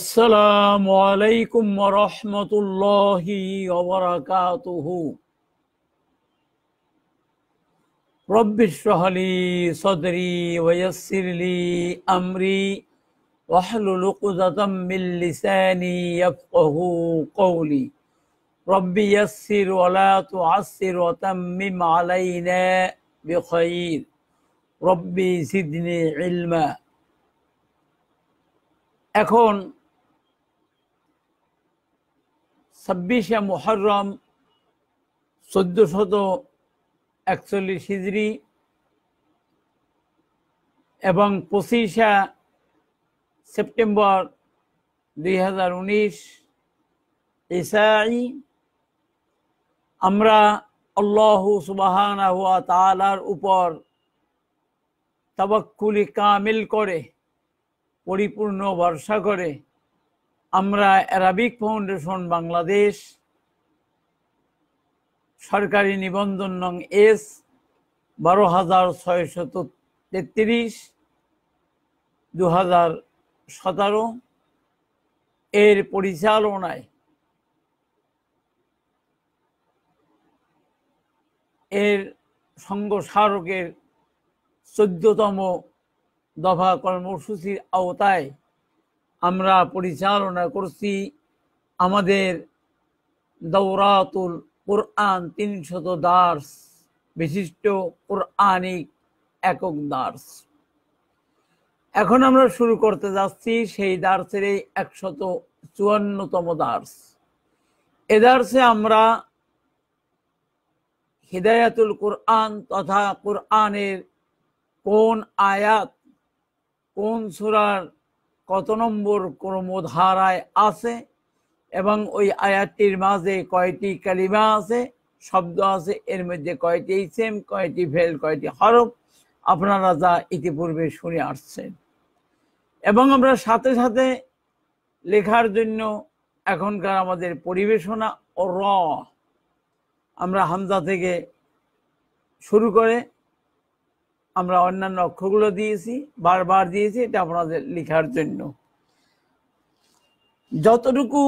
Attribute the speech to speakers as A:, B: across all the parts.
A: السلام عليكم ورحمة الله وبركاته رب اشرح لي صدري ويسر لي أمري واحلل عقدة من لساني يفقه قولي رب يسر ولا تعسر وتمم علينا بخير ربي زدني علما এখন ছাব্বিশে মোহরম শত একচল্লিশ হিজড়ি এবং পঁচিশে সেপ্টেম্বর দুই হাজার উনিশ ইসাই আমরা আল্লাহ সুবাহানা হুয়া তালার উপর তবাক্কুলি কামিল করে পরিপূর্ণ ভরসা করে আমরা অ্যারাবিক ফাউন্ডেশন বাংলাদেশ সরকারি নিবন্ধন নং এস বারো হাজার ছয়শত তেত্রিশ দু হাজার সতেরো এর পরিচালনায় এর সঙ্গ চোদ্দতম দফা কর্মসূচির আওতায় আমরা পরিচালনা করছি আমাদের দৌরাতুল কোরআন তিনশত দার্স বিশিষ্ট কোরআনিক একক দার্স এখন আমরা শুরু করতে যাচ্ছি সেই দার্সের এই একশত চুয়ান্নতম দার্স এ দার্সে আমরা হৃদায়াতুল কোরআন তথা কোরআনের কোন আয়াত কোন সুরার কত নম্বর ক্রমধারায় আছে এবং ওই আয়াতটির মাঝে কয়টি কালিমা আছে শব্দ আছে এর মধ্যে কয়টি সেম কয়টি ভেল কয়টি হরফ আপনারা যা ইতিপূর্বে শুনে আসছেন এবং আমরা সাথে সাথে লেখার জন্য এখনকার আমাদের পরিবেশনা ও র আমরা হামজা থেকে শুরু করে আমরা অন্যান্য অক্ষরগুলো দিয়েছি বারবার দিয়েছি এটা আপনাদের লেখার জন্য যতটুকু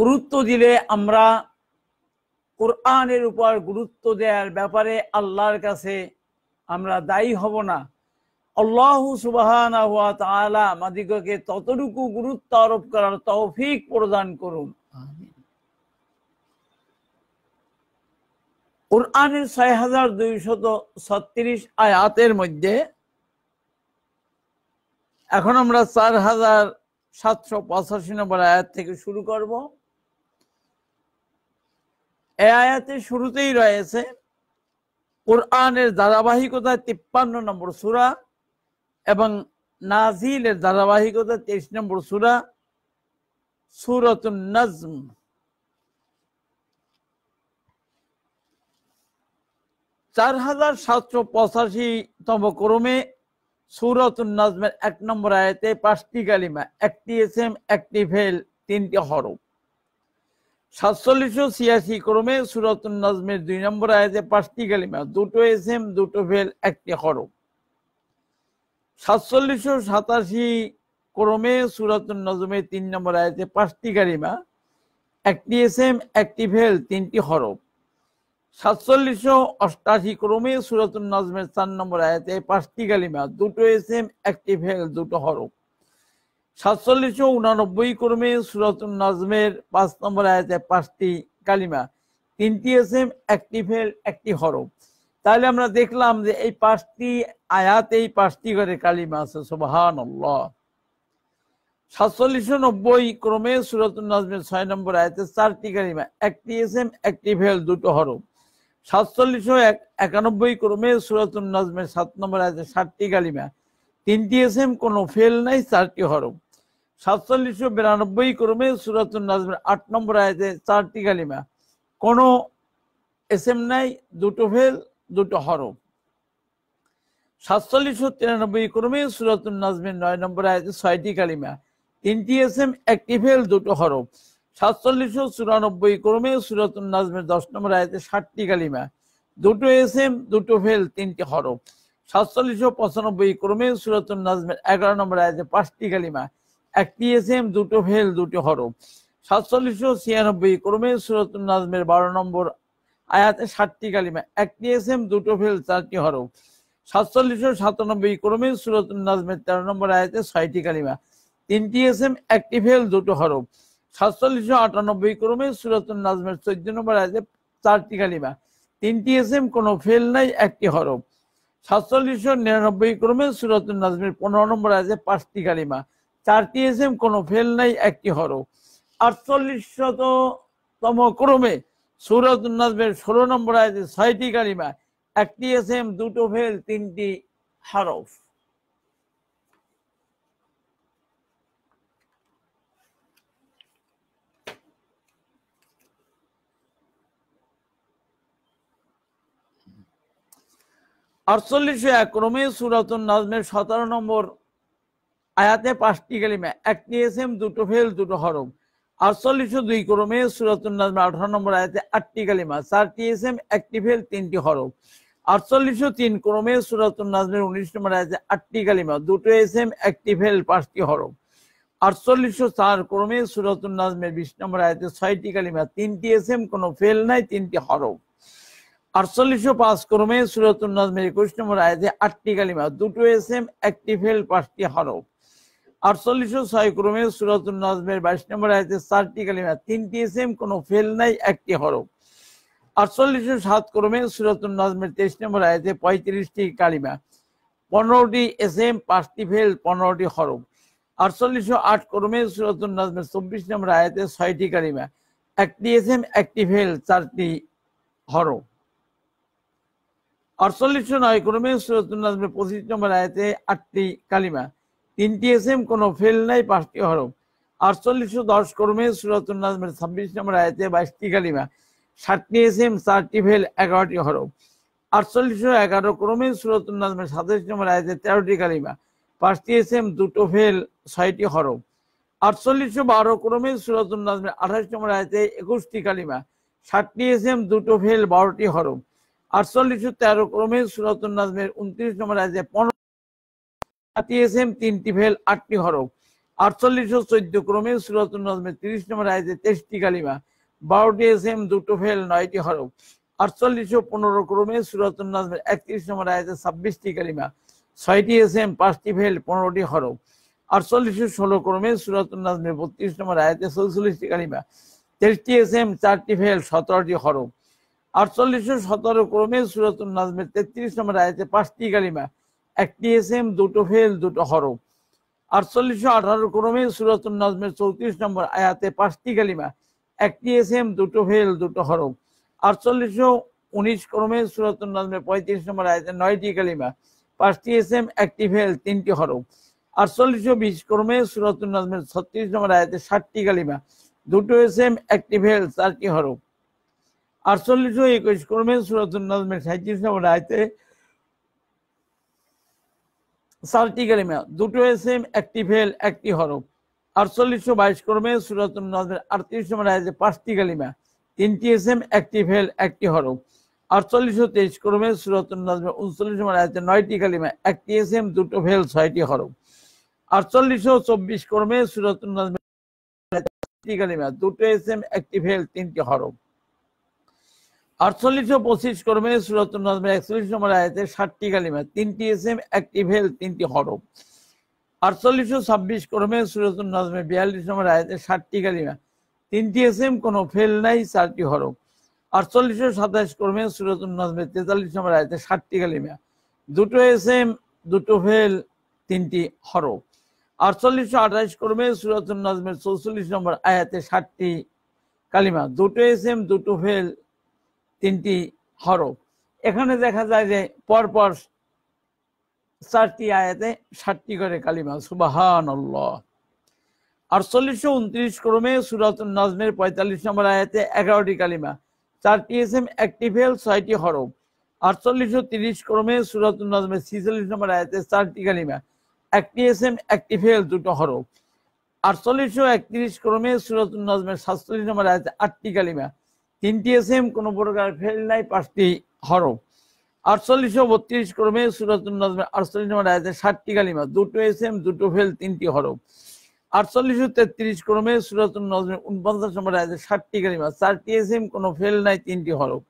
A: গুরুত্ব দিলে আমরা কোরআনের উপর গুরুত্ব দেওয়ার ব্যাপারে আল্লাহর কাছে আমরা দায়ী হব না আল্লাহ সুবাহ আমাদিগকে ততটুকু গুরুত্ব আরোপ করার তৌফিক প্রদান করুন কোরআনের ছয় হাজার দুইশত ছত্রিশ আয়াতের মধ্যে এখন আমরা চার হাজার সাতশো পঁচাশি নম্বর আয়াত থেকে শুরু করব এ আয়াতের শুরুতেই রয়েছে কোরআনের ধারাবাহিকতা তিপ্পান্ন নম্বর সুরা এবং নাজিলের ধারাবাহিকতা তেইশ নম্বর সুরা সুরত নজম চার হাজার সাতশো পঁচাশি তম ক্রমে সুরত নাজমের এক নম্বর আয়তে পাঁচটি কালিমা একটি এস এম একটি ভেল তিনটি হরফ সাতচল্লিশশো ছিয়াশি ক্রমে সুরত নাজমের দুই নম্বর আয়তে পাঁচটি কালিমা দুটো এস এম দুটো ভেল একটি হরফ সাতচল্লিশশো সাতাশি ক্রমে সুরত নজমের তিন নম্বর আয়তে পাঁচটি কালিমা একটি এস এম একটি ভেল তিনটি হরফ সাতচল্লিশশো অষ্টাশি ক্রমে সুরাতুল নাজমের চার নম্বর আয়াতে পাঁচটি কালিমা দুটো এস এম একটি ফেল দুটো হরফ সাতচল্লিশশো উনানব্বই ক্রমে সুরাতুল নাজমের পাঁচ নম্বর আয়াতে পাঁচটি কালিমা তিনটি এস এম একটি ফেল একটি হরফ তাহলে আমরা দেখলাম যে এই পাঁচটি আয়াতেই পাঁচটি করে কালিমা আছে সোবাহান সাতচল্লিশশো নব্বই ক্রমে সুরাতুল নাজমের ছয় নম্বর আয়াতে চারটি কালিমা একটি এস এম একটি ফেল দুটো হরফ সাতচল্লিশ একানব্বই ক্রমে সুরাতুল নাজমের সাত নম্বর আছে ষাটটি কালিমা তিনটি এস এম কোনো ফেল নাই চারটি হরফ সাতচল্লিশশো বিরানব্বই ক্রমে সুরাতুল নাজমের আট নম্বর আয়তে চারটি কালিমা কোনো এস এম নাই দুটো ফেল দুটো হরফ সাতচল্লিশশো তিরানব্বই ক্রমে সুরাতুল নাজমের নয় নম্বর আয়তে ছয়টি কালিমা তিনটি এস এম একটি ফেল দুটো হরফ সাতচল্লিশশো চুরানব্বই ক্রমে সুরত নাজমের দশ নম্বর আয়তে ষাটটি কালিমা দুটো এস এম দুটো ফেল তিনটি হরফ সাতচল্লিশশো পঁচানব্বই ক্রমে সুরত নাজমের এগারো নম্বর আয়তে পাঁচটি কালিমা একটি এস এম দুটো ফেল দুটি হরফ সাতচল্লিশশো ছিয়ানব্বই ক্রমে সুরত নাজমের বারো নম্বর আয়াতে ষাটটি কালিমা একটি এস এম দুটো ফেল চারটি হরফ সাতচল্লিশশো সাতানব্বই ক্রমে সুরত নাজমের তেরো নম্বর আয়াতে ছয়টি কালিমা তিনটি এস এম একটি ফেল দুটো হরফ সাতচল্লিশশো আটানব্বই ক্রমে সুরাতুল নাজমের চোদ্দ নম্বর আছে চারটি কালিমা তিনটি এসএম কোনো ফেল নাই একটি হরফ সাতচল্লিশশো নিরানব্বই ক্রমে সুরাতুল নাজমের পনেরো নম্বর আছে পাঁচটি কালিমা চারটি এসএম কোনো ফেল নাই একটি হরফ আটচল্লিশতম ক্রমে সুরাতুল নাজমের ষোলো নম্বর আছে ছয়টি কালিমা একটি এসএম দুটো ফেল তিনটি হরফ আটচল্লিশে ক্রমে সুরাতুন নাজমের সতেরো নম্বর আয়াতে পাঁচটি গালিমা একটি এসএম দুটো ফেল দুটো হরম আটচল্লিশশো দুই ক্রমে সুরাতুন নাজমের আঠারো নম্বর আয়াতে আটটি কালিমা চারটি এসএম একটি ফেল তিনটি হরম আটচল্লিশশো তিন ক্রমে সুরাতুন নাজমের উনিশ নম্বর আয়াতে আটটি কালিমা দুটো এসএম একটি ফেল পাঁচটি হরম আটচল্লিশশো চার ক্রমে সুরাতুন নাজমের বিশ নম্বর আয়াতে ছয়টি কালিমা তিনটি এসএম কোনো ফেল নাই তিনটি হরফ আটচল্লিশশো পাঁচ ক্রমে সুরতুন্নাজমের একুশ নম্বর আয়াতে আটটি কালিমা দুটো এস এম একটি ফেল পাঁচটি হরফ আটচল্লিশ ছয় ক্রমে সুরতুন্নাজমের বাইশ নম্বর আয়াতে চারটি কালিমা তিনটি এস এম কোনো ফেল নাই একটি হরফ আটচল্লিশ সাত ক্রমে সুরতুন্নাজমের তেইশ নম্বর আয়াতে পঁয়ত্রিশটি কালিমা পনেরোটি এস এম পাঁচটি ফেল পনেরোটি হরফ আটচল্লিশ আট ক্রমে সুরতুন্নাজমের চব্বিশ নম্বর আয়াতে ছয়টি কালিমা একটি এস এম একটি ফেল চারটি হরফ আটচল্লিশ নয় কোরমে সুরতুল্লাজমের পঁচিশ নম্বর আয়তে আটটি কালিমা তিনটি এস এম কোনো ফেল নাই পাঁচটি হরম আটচল্লিশশো দশ কর্মে সুরতুল্লাজমের ছাব্বিশ নম্বর আয়তে বাইশটি কালিমা ষাটটি এম চারটি ফেল এগারোটি হরম আটচল্লিশশো এগারো ক্রমে সুরতুল্লাজমের সাতাশ নম্বর আয়াতে তেরোটি কালিমা পাঁচটি এস এম দুটো ফেল ছয়টি হরম আটচল্লিশশো বারো ক্রমে সুরতুল্লাজমের আঠাশ নম্বর আয়তে একুশটি কালিমা ষাটটি এম দুটো ফেল বারোটি হরম আটচল্লিশ তেরো ক্রমে সুরাতুল নাজমের উনত্রিশ নম্বর আয়াতে পনেরো তিনটি ভেল আটটি হরক আটচল্লিশ চোদ্দ ক্রমে সুরাতুল নাজমের তিরিশ নম্বর আয়াতে তেইশটি কালিমা বারোটি এস এম দুটো ফেল নয়টি হরক আটচল্লিশ পনেরো ক্রমে সুরাতুল নাজমের একত্রিশ নম্বর আয়াতে ছাব্বিশটি কালিমা ছয়টি এস এম পাঁচটি ফেল পনেরোটি হরক আটচল্লিশ ষোলো ক্রমে সুরাতুল নাজমের বত্রিশ নম্বর আয়তে চৌচল্লিশটি কালিমা তেইশটি এস এম চারটি ফেল সতেরোটি হরক আটচল্লিশশো সতেরো ক্রমে সুরাতুল নাজমের তেত্রিশ নম্বর আয়াতে পাঁচটি কালিমা একটি এসএম দুটো ফেল দুটো হরফ আটচল্লিশশো আঠারো ক্রমে সুরাতুল নাজমের চৌত্রিশ নম্বর আয়াতে পাঁচটি কালিমা একটি এসএম দুটো ফেল দুটো হরফ আটচল্লিশশো উনিশ ক্রমে সুরাতুল নাজমের পঁয়ত্রিশ নম্বর আয়াতে নয়টি কালিমা পাঁচটি এসএম একটি ফেল তিনটি হরফ আটচল্লিশশো বিশ ক্রমে সুরাতুল নাজমের ছত্রিশ নম্বর আয়াতে ষাটটি কালিমা দুটো এসএম একটি ফেল চারটি হরফ আটচল্লিশ ও একুশ ক্রমে সুরাতুল নাজমের সাঁত্রিশ নম্বর আয়তে সালটি কালিমা দুটো এসএম একটি ফেল একটি হরফ ও বাইশ ক্রমে সুরতুল নাজমের আটত্রিশ নম্বর আয়তে পাঁচটি কালিমা তিনটি এসএম একটি ফেল একটি হরফ ও তেইশ ক্রমে সুরতুল নাজমের উনচল্লিশ নম্বর আয়তে নয়টি কালিমা একটি এসএম দুটো ফেল ছয়টি হরফ ও চব্বিশ ক্রমে সুরতুল নাজমের কালিমা দুটো এসএম একটি ফেল তিনটি হরফ আটচল্লিশ ও পঁচিশ কর্মে সুরাত নাজমের একচল্লিশ নম্বর আয়াতে ষাটটি কালিমা তিনটি এম একটি ভেল তিনটি হরফ আটচল্লিশ ও ছাব্বিশ কর্মে সুরাত নাজমে বিয়াল্লিশ নম্বর আয়াতে ষাটটি কালিমা তিনটি এম কোনো ফেল নাই চারটি হরফ আটচল্লিশ ও সাতাশ কর্মে সুরাত নাজমে তেতাল্লিশ নম্বর আয়াতে ষাটটি কালিমা দুটো এম দুটো ফেল তিনটি হরফ আটচল্লিশ ও আঠাশ কর্মে সুরাত নাজমের চৌচল্লিশ নম্বর আয়াতে ষাটটি কালিমা দুটো এম দুটো ফেল তিনটি হরফ এখানে দেখা যায় যে পরপর চারটি আয়াতে ষাটটি করে কালিমা সুবাহান আটচল্লিশশো উনত্রিশ ক্রমে সুরাত নাজমের পঁয়তাল্লিশ নম্বর আয়াতে এগারোটি কালিমা চারটি এস এম একটি ফেল ছয়টি হরফ আটচল্লিশশো তিরিশ ক্রমে সুরাত নাজমের ছিচল্লিশ নম্বর আয়াতে চারটি কালিমা একটি এস এম একটি ফেল দুটো হরফ আটচল্লিশশো একত্রিশ ক্রমে সুরাত নাজমের সাতচল্লিশ নম্বর আয়াতে আটটি কালিমা তিনটি এম কোনো প্রকার ফেল নাই পাঁচটি হরফ আটচল্লিশশো বত্রিশ ক্রমে সুরাতুল আটচল্লিশ নম্বর আয়াতে ষাটটি কালিমা দুটো এম দুটো ফেল তিনটি হরফ আটচল্লিশশো তেত্রিশ ক্রমে সুরাতুল নাজমের উনপঞ্চাশ নম্বর আয়াতে ষাটটি কালিমা চারটি এম কোনো ফেল নাই তিনটি হরফ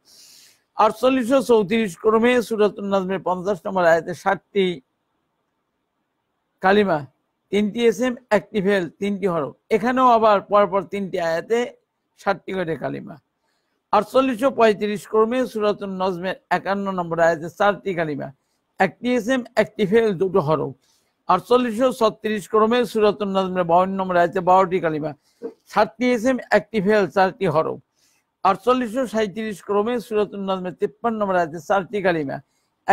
A: আটচল্লিশশো চৌত্রিশ ক্রমে সুরাতুল নাজমের পঞ্চাশ নম্বর আয়াতে ষাটটি কালিমা তিনটি এম একটি ফেল তিনটি হরফ এখানেও আবার পরপর তিনটি আয়াতে ষাটটি করে কালিমা আটচল্লিশশো পঁয়ত্রিশ ক্রমে সুরাতুল নজমের একান্ন নম্বর আয়াতে চারটি কালিমা একটি এসএম একটি ফেল দুটো হরফ আটচল্লিশশো ছত্রিশ ক্রমে সুরাতুল নজমের বাউন্ন নম্বর আয়াতে বারোটি কালিমা সাতটি এসএম একটি ফেল চারটি হরফ আটচল্লিশশো সাঁত্রিশ ক্রমে সুরাতুল নজমের তিপ্পান্ন নম্বর আয়াতে চারটি কালিমা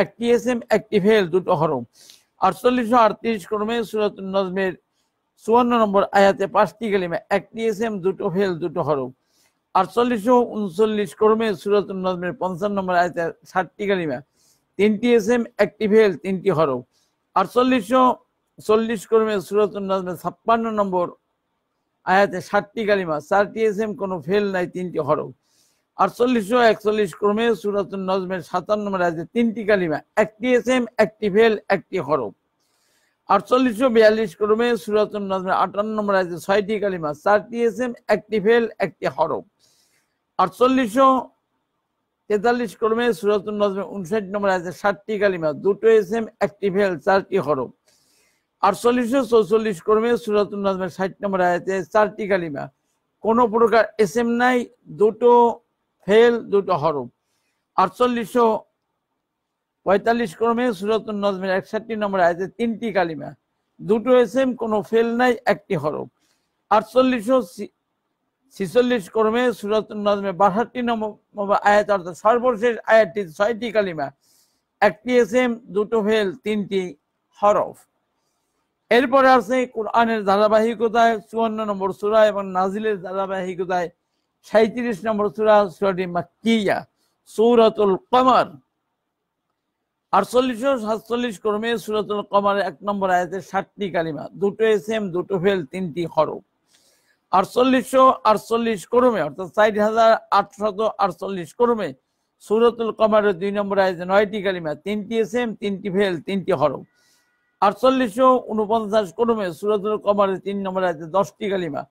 A: একটি এসএম একটি ফেল দুটো হরফ আটচল্লিশশো আটত্রিশ ক্রমে সুরাতুল নজমের চুয়ান্ন নম্বর আয়াতে পাঁচটি কালিমা একটি এসএম দুটো ফেল দুটো হরফ আটচল্লিশশো উনচল্লিশ কর্মে সুরত নজমের পঞ্চান্ন নম্বর আয়তে ষাটটি কালিমা তিনটি এস এম একটি ভেল তিনটি হরফ আটচল্লিশশো চল্লিশ কর্মে সুরত নজমের ছাপ্পান্ন নম্বর আয়াতে ষাটটি কালিমা চারটি এস এম কোনো ফেল নাই তিনটি হরফ আটচল্লিশশো একচল্লিশ ক্রমে সুরাত নজমের সাতান্ন নম্বর আয়াতে তিনটি কালিমা একটি এস এম একটি ফেল একটি হরফ আটচল্লিশশো বিয়াল্লিশ ক্রমে সুরাত নজমের আটান্ন নম্বর আয়াতে ছয়টি কালিমা চারটি এস এম একটি ফেল একটি হরফ আটচল্লিশশো তেতাল্লিশ ক্রমে সুরাত নজমে উনষাট নম্বর আছে সাতটি কালিমা দুটো এসএম একটি ফেল চারটি হরফ আটচল্লিশশো চৌচল্লিশ ক্রমে সুরাত নজমে ষাট নম্বর আছে চারটি কালিমা কোনো প্রকার এসএম নাই দুটো ফেল দুটো হরফ আটচল্লিশশো পঁয়তাল্লিশ ক্রমে সুরাত নজমের একষট্টি নম্বর আছে তিনটি কালিমা দুটো এসএম কোনো ফেল নাই একটি হরফ আটচল্লিশশো ছিচল্লিশ কর্মে সুরত নজমে বাষট্টি নম্বর আয়াত অর্থাৎ সর্বশেষ আয়াতটি ছয়টি কালিমা একটি এসএম দুটো ফেল তিনটি হরফ এরপরে আছে কোরআনের ধারাবাহিকতায় চুয়ান্ন নম্বর সুরা এবং নাজিলের ধারাবাহিকতায় সাঁত্রিশ নম্বর সুরা সুরাটি মাকিয়া সৌরতুল কমার আটচল্লিশ সাতচল্লিশ কর্মে সুরতুল কমার এক নম্বর আয়াতের ষাটটি কালিমা দুটো এসএম দুটো ফেল তিনটি হরফ আটচল্লিশশো আটচল্লিশ করমে অর্থাৎ ষাট হাজার আটশত আটচল্লিশ করমে সুরতুল কমারের দুই নম্বর আছে নয়টি কালিমা তিনটি এসএম তিনটি ফেল তিনটি হরফ আটচল্লিশশো উনপঞ্চাশ করমে সুরতুল কমারের তিন নম্বর আছে দশটি কালিমা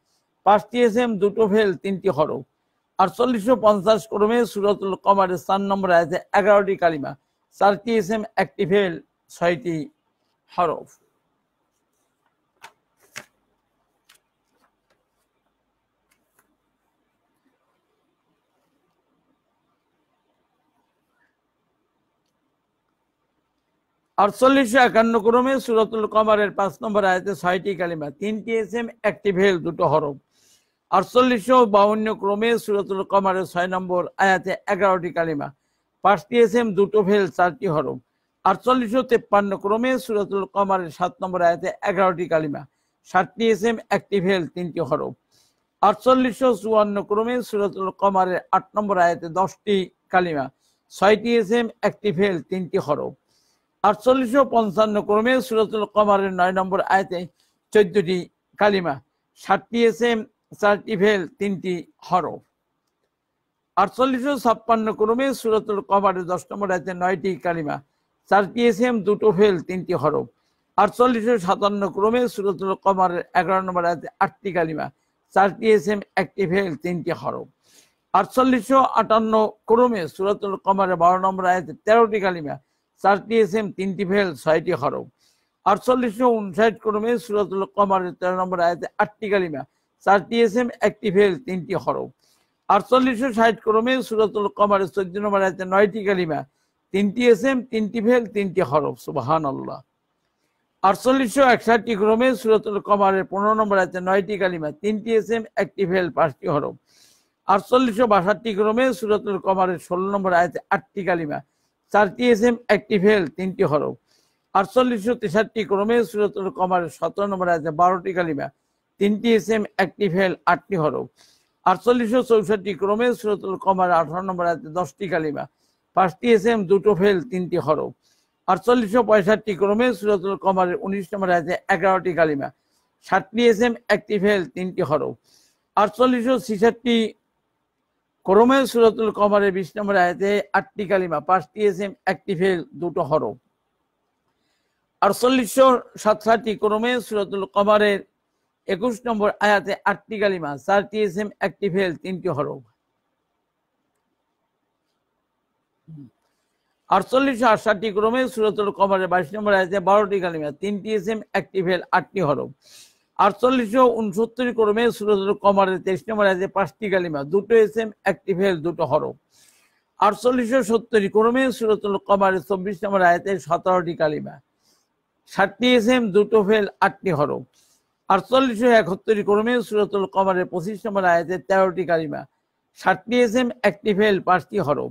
A: পাঁচটি এসএম দুটো ফেল তিনটি হরফ আটচল্লিশশো পঞ্চাশ করমে সুরতুল কমারের চার নম্বর আছে এগারোটি কালিমা চারটি এসএম একটি ফেল ছয়টি হরফ আটচল্লিশশো একান্ন ক্রমে সুরতুল কমারের পাঁচ নম্বর আয়তে ছয়টি কালিমা তিনটি এস এম একটি ভেল দুটো হরম আটচল্লিশশো বাউন্ন ক্রমে সুরতুল কমারের ছয় নম্বর আয়াতে এগারোটি কালিমা পাঁচটি এস এম দুটো ভেল চারটি হরম আটচল্লিশশো তেপ্পান্ন ক্রমে সুরতুল কমারের সাত নম্বর আয়াতে এগারোটি কালিমা ষাটটি এস এম একটি ভেল তিনটি হরম আটচল্লিশশো চুয়ান্ন ক্রমে সুরতুল কমারের আট নম্বর আয়াতে দশটি কালিমা ছয়টি এস এম একটি ভেল তিনটি হরম আটচল্লিশ ও পঞ্চান্ন ক্রমে সুরাতুল কমারের নয় নম্বর আয়তে চোদ্দটি কালিমা ষাটটি এসএম চারটি ভেল তিনটি হরফ আটচল্লিশ ও ছাপ্পান্ন ক্রমে সুরাতুল কমারের দশ নম্বর আয়তে নয়টি কালিমা চারটি এসএম দুটো ফেল তিনটি হরফ আটচল্লিশ ও সাতান্ন ক্রমে সুরাতুল কমারের এগারো নম্বর আয়তে আটটি কালিমা চারটি এসএম একটি ফেল তিনটি হরফ আটচল্লিশ ও আটান্ন ক্রমে সুরাতুল কমারের বারো নম্বর আয়তে তেরোটি কালিমা চারটি এসএম তিনটি ফেল ছয়টি হরফ আটচল্লিশশো উনষাট ক্রমে সুরাতুল কমার তেরো নম্বর আয়াতে আটটি কালিমা চারটি এসএম একটি ফেল তিনটি হরফ আটচল্লিশ ষাট ক্রমে সুরাতুল কমার চোদ্দ নম্বর আয়াতে নয়টি কালিমা তিনটি এসএম তিনটি ফেল তিনটি হরফ সুবাহান আল্লাহ আটচল্লিশশো একষাটটি ক্রমে সুরাতুল কমারের পনেরো নম্বর আয়াতে নয়টি কালিমা তিনটি এসএম একটি ফেল পাঁচটি হরফ আটচল্লিশশো বাষট্টি ক্রমে সুরাতুল কমারের ষোলো নম্বর আয়াতে আটটি কালিমা চারটি এম একটি ভেল তিনটি হরফ আটচল্লিশশো তেষট্টি ক্রমে সুরতুল কমার সতেরো নম্বর আছে বারোটি কালিমা তিনটি এম একটি ভেল আটটি হরফ আটচল্লিশশো চৌষট্টি ক্রমে সুরতুল কমার আঠারো নম্বর আছে দশটি কালিমা পাঁচটি এম দুটো ফেল তিনটি হরফ আটচল্লিশশো পঁয়ষট্টি ক্রমে সুরতুল কমারের উনিশ নম্বর আছে এগারোটি কালিমা ষাটটি এম একটি ভেল তিনটি হরফ আটচল্লিশশো ছিষট্টি ক্রমে সুরতুল কমারের বিশ নম্বর আয়তে আটটি কালিমা পাঁচটি এসএম একটি ফেল দুটো হর আর চল্লিশশো সাতষাটি ক্রমে সুরতুল কমারের একুশ নম্বর আয়াতে আটটি কালিমা চারটি এসএম একটি ফেল তিনটি হর আটচল্লিশশো আটষাটটি ক্রমে সুরতুল কমারের বাইশ নম্বর আয়াতে বারোটি কালিমা তিনটি এসএম একটি ফেল আটটি হরফ আটচল্লিশশো উনসত্তর ক্রমে সুরজুল কমারের তেইশ নম্বর আছে পাঁচটি কালিমা দুটো এস এম একটি ফেল দুটো হরফ আটচল্লিশশো সত্তর ক্রমে সুরতুল কমারের চব্বিশ নম্বর আয়াতের সতেরোটি কালিমা ষাটটি এস এম দুটো ফেল আটটি হরফ আটচল্লিশশো একাত্তর ক্রমে সুরতুল কমারের পঁচিশ নম্বর আয়াতের তেরোটি কালিমা ষাটটি এস এম একটি ফেল পাঁচটি হরফ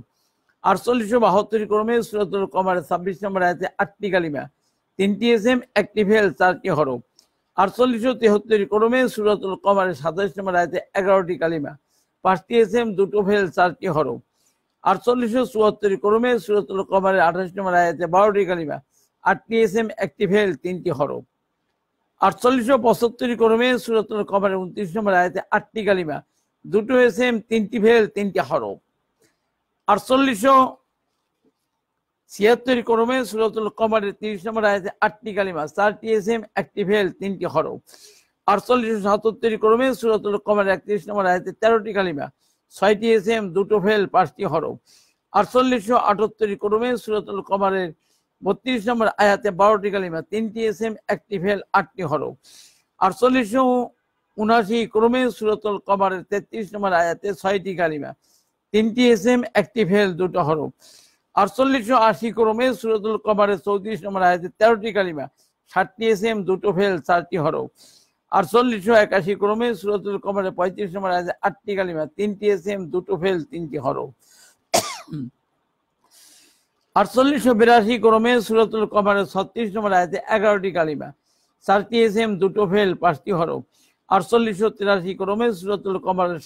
A: আটচল্লিশশো বাহাত্তর ক্রমে সুরতুল কমারের ছাব্বিশ নম্বর আয়াতে আটটি কালিমা তিনটি এস এম একটি ফেল চারটি হরফ আটচল্লিশশো তেহত্তর ক্রমে সুরাতুল কমারের সাতাইশ নম্বর আয়তে এগারোটি কালিমা পাঁচটি এসএম দুটো ফেল চারটি হরফ আটচল্লিশশো চুয়াত্তর ক্রমে সুরাতুল কমারের আঠাশ নম্বর আয়তে বারোটি কালিমা আটটি এসএম একটি ফেল তিনটি হরফ আটচল্লিশশো পঁচাত্তর ক্রমে সুরাতুল কমারের উনত্রিশ নম্বর আয়তে আটটি কালিমা দুটো এসএম তিনটি ফেল তিনটি হরফ আটচল্লিশশো ছিয়াত্তর ক্রমে সুরতুল কমারের তিরিশ নম্বর আয়াতে আটটি কালিমা চারটি এস এম একটি ভেল তিনটি হরফ আটচল্লিশ সাতত্তর ক্রমে সুরতুল কমারের একত্রিশ নম্বর আয়াতে তেরোটি কালিমা ছয়টি এস এম দুটো ভেল পাঁচটি হরফ আটচল্লিশশো আটত্তর ক্রমে সুরতুল কমারের বত্রিশ নম্বর আয়াতে বারোটি কালিমা তিনটি এস এম একটি ভেল আটটি হরফ আটচল্লিশশো উনাশি ক্রমে সুরতুল কমারের তেত্রিশ নম্বর আয়াতে ছয়টি কালিমা তিনটি এস এম একটি ভেল দুটো হরফ আটচল্লিশশো আশি ক্রমে সুরতুল কমারের চৌত্রিশ নম্বর আয়াতে তেরোটি কালিমা ষাটটি এস এম দুটো ফেল চারটি হরফ আটচল্লিশশো একাশি ক্রমে সুরতুল কমারের পঁয়ত্রিশ নম্বর আয়াতে আটটি কালিমা তিনটি এস এম দুটো ফেল তিনটি হরফ আটচল্লিশশো বিরাশি ক্রমে সুরতুল কমারের ছত্রিশ নম্বর আয়াতে এগারোটি কালিমা চারটি এস এম দুটো ফেল পাঁচটি হরফ আটচল্লিশশো তিরাশি ক্রমে সুরতুল কমারের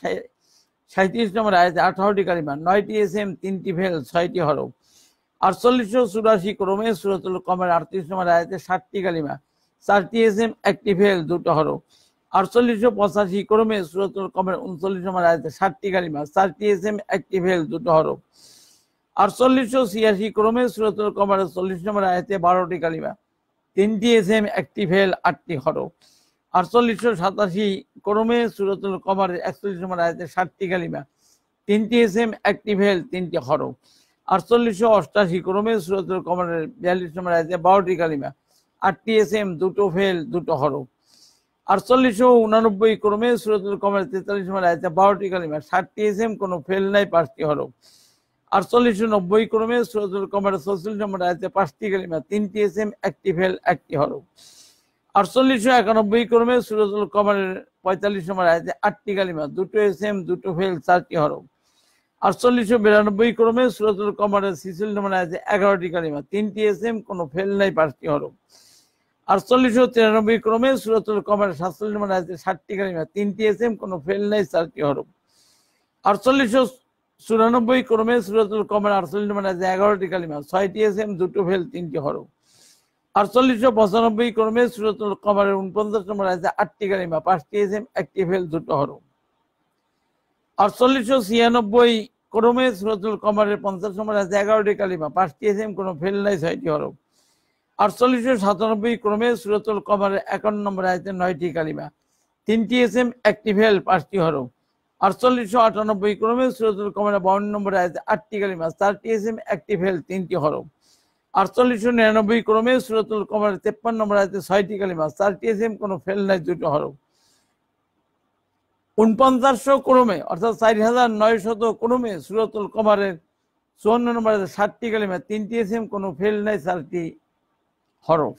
A: সাঁত্রিশ নম্বর আয়াতে আঠারোটি কালিমা নয়টি এস এম তিনটি ফেল ছয়টি হরফ আটচল্লিশ চুরাশি ক্রমে সুরতুল কমের আটত্রিশ নম্বর আয়াতে ষাটটি কালিমা চারটি এসএম একটি ফেল দুটো হর আটচল্লিশ পঁচাশি ক্রমে সুরতুল কমের উনচল্লিশ নম্বর আয়াতে ষাটটি কালিমা চারটি এসএম একটি ফেল দুটো হর আটচল্লিশ ছিয়াশি ক্রমে সুরতুল কমের চল্লিশ নম্বর আয়াতে বারোটি কালিমা তিনটি এসএম একটি ফেল আটটি হর আটচল্লিশ সাতাশি ক্রমে সুরতুল কমার একচল্লিশ নম্বর আয়াতে ষাটটি কালিমা তিনটি এসএম একটি ফেল তিনটি হরফ আটচল্লিশশো অষ্টাশি ক্রমে সুরতুল কমানের বিয়াল্লিশ নম্বর আয়াতে বারোটি কালিমা আটটি এস এম দুটো ফেল দুটো হরফ আটচল্লিশশো উনানব্বই ক্রমে সুরতুল কমানের তেতাল্লিশ নম্বর আয়াতে বারোটি কালিমা ষাটটি এস এম কোনো ফেল নাই পাঁচটি হরফ আটচল্লিশশো নব্বই ক্রমে সুরতুল কমানের ছচল্লিশ নম্বর আয়াতে পাঁচটি কালিমা তিনটি এস এম একটি ফেল একটি হরফ আটচল্লিশশো একানব্বই ক্রমে সুরতুল কমানের পঁয়তাল্লিশ নম্বর আয়াতে আটটি কালিমা দুটো এস এম দুটো ফেল চারটি হরফ আটচল্লিশশো বিরানব্বই ক্রমে সুরতুল কমারের সিসিল নামে আছে এগারোটি কালিমা তিনটি এস এম কোনো ফেল নাই পাঁচটি হরফ আটচল্লিশশো তিরানব্বই ক্রমে সুরতুল কমারের সাতচল্লিশ নামে আছে ষাটটি কালিমা তিনটি এস এম কোনো ফেল নাই চারটি হরফ আটচল্লিশশো চুরানব্বই ক্রমে সুরতুল কমার আটচল্লিশ নামে আছে এগারোটি কালিমা ছয়টি এস এম দুটো ফেল তিনটি হরফ আটচল্লিশশো পঁচানব্বই ক্রমে সুরতুল কমারের উনপঞ্চাশ নম্বর আছে আটটি কালিমা পাঁচটি এস এম একটি ফেল দুটো হরফ আটচল্লিশশো ছিয়ানব্বই ক্রমে সুরতুল কমারের পঞ্চাশ নম্বর আছে এগারোটি কালিমা পাঁচটি এসএম কোনো ফেল নাই ছয়টি হরফ আটচল্লিশশো সাতানব্বই ক্রমে সুরতুল কমারের একান্ন নম্বর আছে নয়টি কালিমা তিনটি এসএম একটি ফেল পাঁচটি হরফ আটচল্লিশশো আটানব্বই ক্রমে সুরতুল কমারের বাউন্ন নম্বর আছে আটটি কালিমা চারটি এসএম একটি ফেল তিনটি হরফ আটচল্লিশশো নিরানব্বই ক্রমে সুরতুল কমারের তেপ্পান্ন নম্বর আছে ছয়টি কালিমা চারটি এসএম কোনো ফেল নাই দুটো হরফ উনপঞ্চাশশো ক্রমে অর্থাৎ চার হাজার নয়শত ক্রমে সুরতুল কমারের চুয়ান্ন নম্বরের সাতটি কালিমা তিনটি এসএম কোনো ফেল নাই চারটি হরফ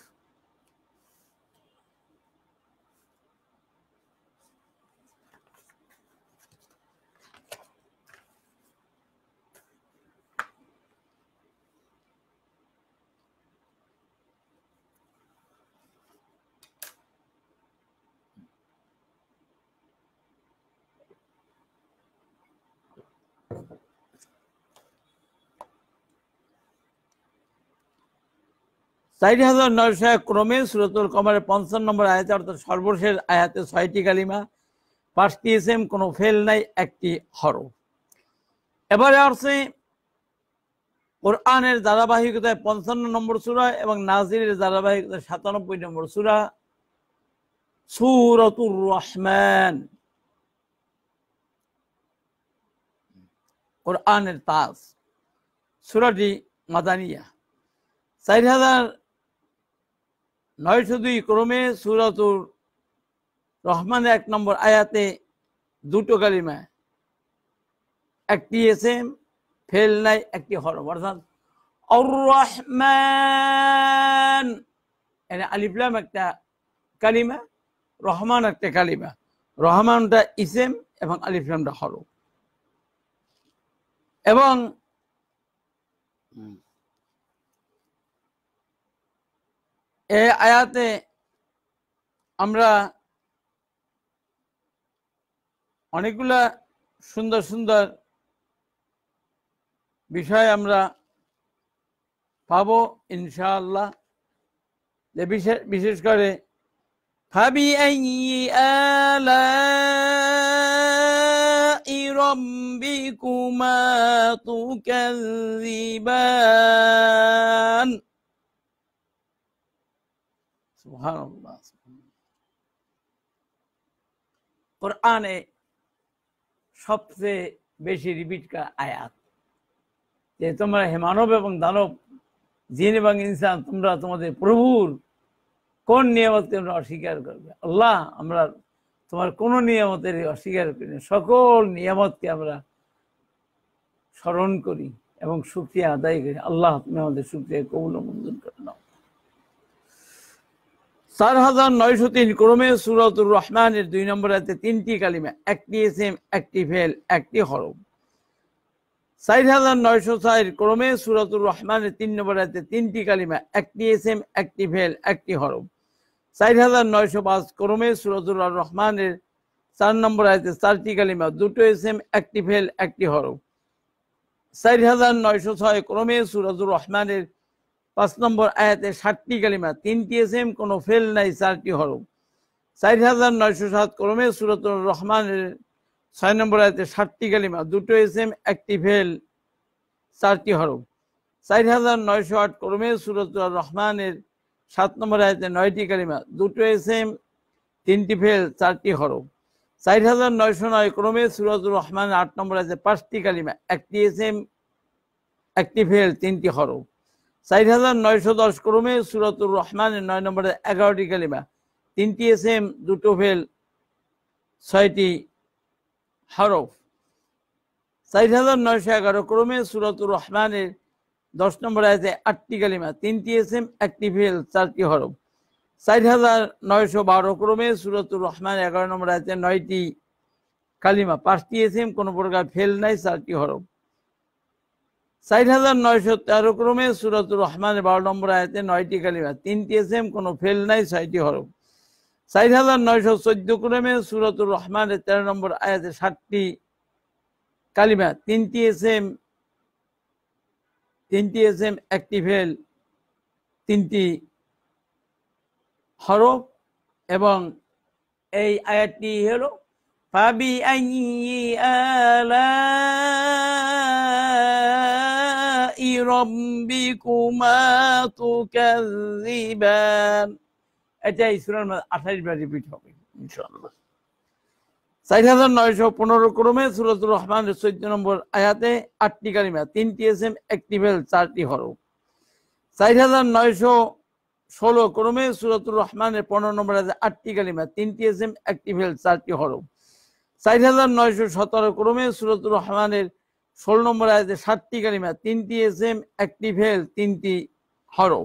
A: চারি হাজার নয়শো এক ক্রমে সুরতুল কমারের পঞ্চান্ন নম্বর আয়াতে অর্থাৎ সর্বশেষ আয়াতে ছয়টি কালিমা পাঁচটি এম কোনো ফেল নাই একটি হর এবারে আসছে কোরআনের ধারাবাহিকতায় পঞ্চান্ন নম্বর সুরা এবং নাজিরের ধারাবাহিকতায় সাতানব্বই নম্বর সুরা সুরতুর রহমান কোরআনের তাজ সুরাটি মাদানিয়া চার হাজার নয়শো দুই ক্রমে সুরাতুর রহমানের এক নম্বর আয়াতে দুটো কালিমা একটি এসএম ফেল নাই একটি হরফ অর্থাৎ রহমান আলিফলাম একটা কালিমা রহমান একটা কালিমা রহমানটা ইসেম এবং আলিফলামটা হরফ এবং এ আয়াতে আমরা অনেকগুলা সুন্দর সুন্দর বিষয় আমরা পাব ইনশাআল্লাহ বিশেষ করে ফাবি তু تكذبان কোরআনে সবচেয়ে বেশি রিপিটকা আয়াত যে তোমরা হে মানব এবং দানব জিন এবং ইনসান তোমরা তোমাদের প্রভুর কোন নিয়ামত তোমরা অস্বীকার করবে আল্লাহ আমরা তোমার কোন নিয়ামতের অস্বীকার করি না সকল নিয়ামতকে আমরা স্মরণ করি এবং সুক্রিয়া আদায় করি আল্লাহ তুমি আমাদের সুক্রিয়া কবুল মঞ্জুর করে নাও চার হাজার নয়শো তিন ক্রমে সুরতুর রহমানের দুই নম্বর আছে তিনটি কালিমা একটি ইসিম একটি ফেল একটি হরম চার হাজার নয়শো চার ক্রমে সুরতুর রহমানের তিন নম্বর আছে তিনটি কালিমা একটি ইসিম একটি ফেল একটি হরম চার হাজার নয়শো পাঁচ ক্রমে সুরতুর রহমানের চার নম্বর আছে চারটি কালিমা দুটো ইসিম একটি ফেল একটি হরম চার হাজার নয়শো ছয় ক্রমে সুরতুর রহমানের পাঁচ নম্বর আয়াতে ষাটটি কালিমা তিনটি এম কোনো ফেল নাই চারটি হরফ চার হাজার নয়শো সাত ক্রমে সুরতুল রহমানের ছয় নম্বর আয়াতে ষাটটি কালিমা দুটো এম একটি ফেল চারটি হরফ চার হাজার নয়শো আট ক্রমে সুরতুল রহমানের সাত নম্বর আয়াতে নয়টি কালিমা দুটো এম তিনটি ফেল চারটি হরফ চার হাজার নয়শো নয় ক্রমে সুরতুল রহমান আট নম্বর আছে পাঁচটি কালিমা একটি এম একটি ফেল তিনটি হরফ চার হাজার নয়শো দশ ক্রমে সুরতুর রহমানের নয় নম্বরে এগারোটি কালিমা তিনটি এস এম দুটো ভেল ছয়টি হরফ চার হাজার নয়শো এগারো ক্রমে সুরতুর রহমানের দশ নম্বর আছে আটটি কালিমা তিনটি এস এম একটি ভেল চারটি হরফ চার হাজার নয়শো বারো ক্রমে সুরতুর রহমান এগারো নম্বর আছে নয়টি কালিমা পাঁচটি এস এম কোনো প্রকার ফেল নাই চারটি হরফ চার হাজার নয়শো তেরো ক্রমে সুরাতুর রহমানের বারো নম্বর আয়াতে নয়টি কালিমা তিনটি এস এম কোনো ফেল নাই ছয়টি হরফ চার হাজার নয়শো চোদ্দ ক্রমে সুরাতুর রহমানের তেরো নম্বর আয়াতে ষাটটি কালিমা তিনটি এস এম তিনটি এস এম একটি ফেল তিনটি হরফ এবং এই আয়াতটি হলো ফাবি আলা ربكما تكذبان এটা আচ্ছা, এই সুরার আঠাশ বার রিপিট হবে ইনশাআল্লাহ চার হাজার নয়শো ক্রমে সুরতুর রহমানের চোদ্দ নম্বর আয়াতে আটটি কালিমা তিনটি এস এম একটি বেল চারটি হরফ চার হাজার নয়শো ষোলো ক্রমে সুরতুর রহমানের পনেরো নম্বর আয়াতে আটটি কালিমা তিনটি এস এম চারটি হরফ চার ক্রমে সুরতুর রহমানের ষোলো নম্বর আছে সাতটি কালিমা তিনটি এস এম একটি ফেল তিনটি হরফ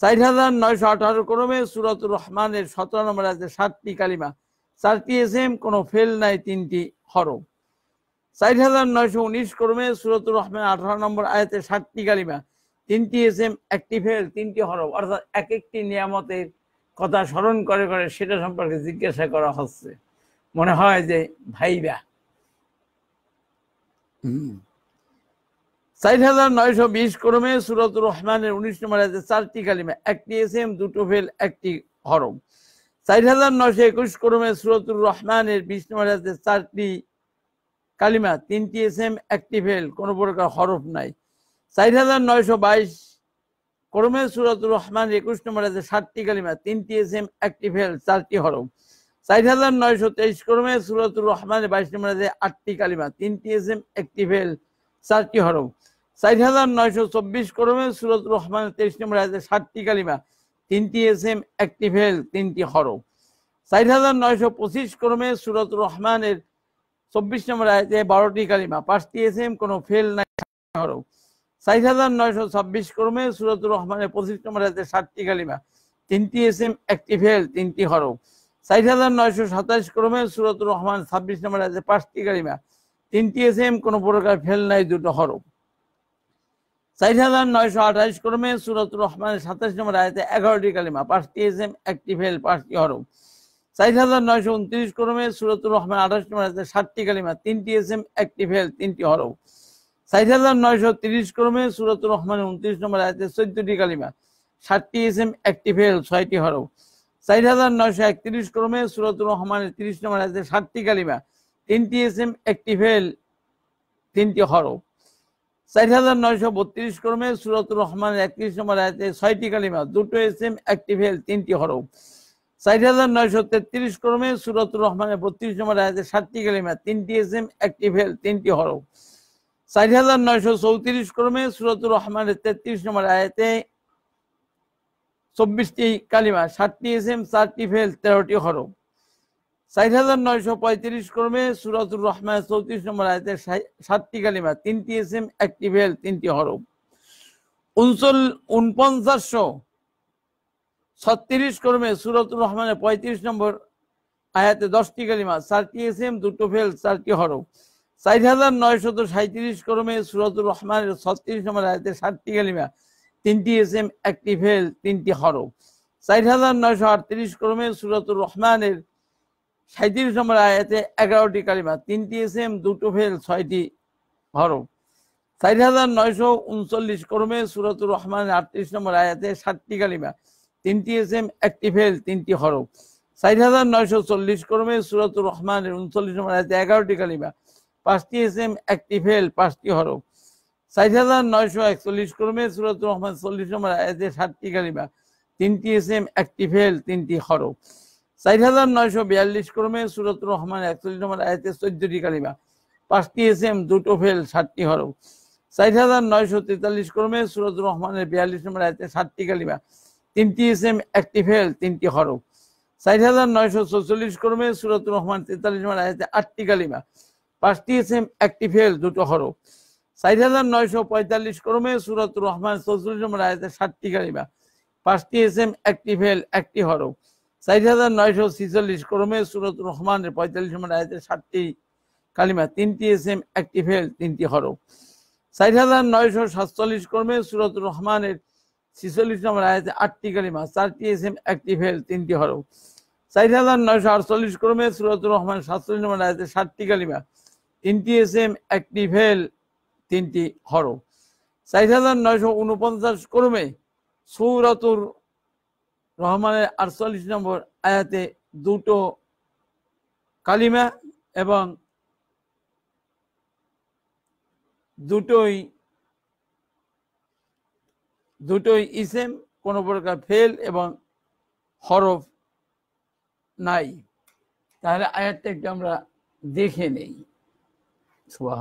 A: চার হাজার নয়শো আঠারো ক্রমে সুরাতুর রহমানের সতেরো নম্বর আছে সাতটি কালিমা চারটি এস এম কোনো ফেল নাই তিনটি হরফ চার হাজার নয়শো উনিশ ক্রমে সুরাতুর রহমান আঠারো নম্বর আয়াতে সাতটি কালিমা তিনটি এস এম একটি ফেল তিনটি হরফ অর্থাৎ এক একটি নিয়ামতের কথা স্মরণ করে করে সেটা সম্পর্কে জিজ্ঞাসা করা হচ্ছে মনে হয় যে ভাইবা চার হাজার নয়শো বিশ ক্রমে সুরত রহমানের উনিশ নম্বর আছে চারটি কালিমা একটি এসএম দুটো ফেল একটি হরম চার হাজার নয়শো একুশ ক্রমে সুরতুর রহমানের বিশ নম্বর আছে চারটি কালিমা তিনটি এসএম একটি ফেল কোনো প্রকার হরফ নাই চার হাজার নয়শো বাইশ ক্রমে সুরতুর রহমান একুশ নম্বর আছে ষাটটি কালিমা তিনটি এসএম একটি ফেল চারটি হরফ চার হাজার নয়শো তেইশ ক্রমে সুরাতুর রহমানের বাইশ নম্বর আটটি কালিমা তিনটি এস এম একটি ফেল চারটি হরম চার হাজার নয়শো চব্বিশ ক্রমে সুরাতুর রহমানের তেইশ নম্বর আছে ষাটটি কালিমা তিনটি এস এম একটি ফেল তিনটি হরম চার হাজার নয়শো পঁচিশ ক্রমে সুরাতুর রহমানের চব্বিশ নম্বর আয়তে বারোটি কালিমা পাঁচটি এস এম কোনো ফেল নাই হরম চার হাজার নয়শো ছাব্বিশ ক্রমে সুরাতুর রহমানের পঁচিশ নম্বর আছে ষাটটি কালিমা তিনটি এস এম একটি ফেল তিনটি হরম ষাট হাজার নয়শো সাতাশ ক্রমে সুরত রহমান ছাব্বিশ নম্বর আছে পাঁচটি কালিমা তিনটি এস এম কোনো প্রকার ফেল নাই দুটো হরফ ষাট হাজার নয়শো আঠাশ ক্রমে সুরত রহমান সাতাশ নম্বর আয়তে এগারোটি কালিমা পাঁচটি এস এম একটি ফেল পাঁচটি হরফ ষাট হাজার নয়শো উনত্রিশ ক্রমে সুরতুর রহমান আঠাশ নম্বর আয়তে সাতটি কালিমা তিনটি এস এম একটি ফেল তিনটি হরফ ষাট হাজার নয়শো তিরিশ ক্রমে সুরতুর রহমান উনত্রিশ নম্বর আয়তে চোদ্দটি কালিমা ষাটটি এস এম একটি ফেল ছয়টি হরফ চার হাজার নয়শো একত্রিশ ক্রমে সুরতুর রহমানের তিরিশ নম্বর আছে সাতটি কালিমা তিনটি এস এম একটি ফেল তিনটি হরফ চার হাজার নয়শো বত্রিশ ক্রমে সুরতুর রহমানের একত্রিশ নম্বর আয়াতে ছয়টি কালিমা দুটো এস এম একটি ফেল তিনটি হরফ চার হাজার নয়শো তেত্রিশ ক্রমে সুরতুর রহমানের বত্রিশ নম্বর আয়াতে সাতটি কালিমা তিনটি এস এম একটি ফেল তিনটি হরফ চার হাজার নয়শো চৌত্রিশ ক্রমে সুরতুর রহমানের তেত্রিশ নম্বর আয়াতে চব্বিশটি কালিমা ষাটটি এসএম চারটি ফেল তেরোটি হরফ চার হাজার নয়শো পঁয়ত্রিশ ক্রমে সুরাতুর রহমান চৌত্রিশ নম্বর আয়তে সাতটি কালিমা তিনটি এসএম একটি ফেল তিনটি হরফ উনচল উনপঞ্চাশশো ছত্রিশ ক্রমে সুরাতুর রহমানের পঁয়ত্রিশ নম্বর আয়াতে দশটি কালিমা চারটি এসএম দুটো ফেল চারটি হরফ চার হাজার নয়শত সাঁত্রিশ ক্রমে সুরাতুর রহমানের ছত্রিশ নম্বর আয়াতে ষাটটি কালিমা তিনটি এস এম একটি ফেল তিনটি হরফ চার হাজার নয়শো আটত্রিশ ক্রমে সুরাতুর রহমানের সাঁত্রিশ নম্বর আয়াতে এগারোটি কালিমা তিনটি এস এম দুটো ফেল ছয়টি হরফ চার হাজার নয়শো উনচল্লিশ ক্রমে সুরাতুর রহমানের আটত্রিশ নম্বর আয়াতে সাতটি কালিমা তিনটি এস এম একটি ফেল তিনটি হরফ চার হাজার নয়শো চল্লিশ ক্রমে সুরাতুর রহমানের উনচল্লিশ নম্বর আয়াতে এগারোটি কালিমা পাঁচটি এস এম একটি ফেল পাঁচটি হরফ ষাট হাজার নয়শো একচল্লিশ ক্রমে সুরত রহমান চল্লিশ নম্বর আয়াতে ষাটটি কালিমা তিনটি এসএম একটি ফেল তিনটি হরফ ষাট হাজার নয়শো বিয়াল্লিশ ক্রমে সুরত রহমান একচল্লিশ নম্বর আয়াতে চোদ্দটি কালিমা পাঁচটি এসএম দুটো ফেল ষাটটি হরফ ষাট হাজার নয়শো তেতাল্লিশ ক্রমে সুরত রহমানের বিয়াল্লিশ নম্বর আয়াতে ষাটটি কালিমা তিনটি এম একটি ফেল তিনটি হরফ ষাট হাজার নয়শো চৌচল্লিশ ক্রমে সুরত রহমান তেতাল্লিশ নম্বর আয়াতে আটটি কালিমা পাঁচটি এম একটি ফেল দুটো হরফ চার হাজার নয়শো পঁয়তাল্লিশ ক্রমে সুরাতুর রহমান চৌচল্লিশ নম্বর আয়াতে ষাটটি কালিমা পাঁচটি এস এম একটি ফেল একটি হরফ চার হাজার নয়শো ছিচল্লিশ ক্রমে সুরাতুর রহমানের পঁয়তাল্লিশ নম্বর আয়াতে সাতটি কালিমা তিনটি এস এম একটি ফেল তিনটি হরফ চার হাজার নয়শো সাতচল্লিশ ক্রমে সুরাতুর রহমানের ছিচল্লিশ নম্বর আয়াতে আটটি কালিমা চারটি এস এম একটি ফেল তিনটি হরফ চার হাজার নয়শো আটচল্লিশ ক্রমে সুরাতুর রহমান সাতচল্লিশ নম্বর আয়াতে ষাটটি কালিমা তিনটি এস এম একটি ফেল তিনটি হরফ চাইশ হাজার নয়শো উনপঞ্চাশ ক্রমে সৌরাতুর রহমানের আটচল্লিশ নম্বর আয়াতে দুটো কালিমা এবং দুটোই দুটোই ইসেম কোনো প্রকার ফেল এবং হরফ নাই তাহলে আয়াতটা একটু আমরা দেখে নেই সুবাহ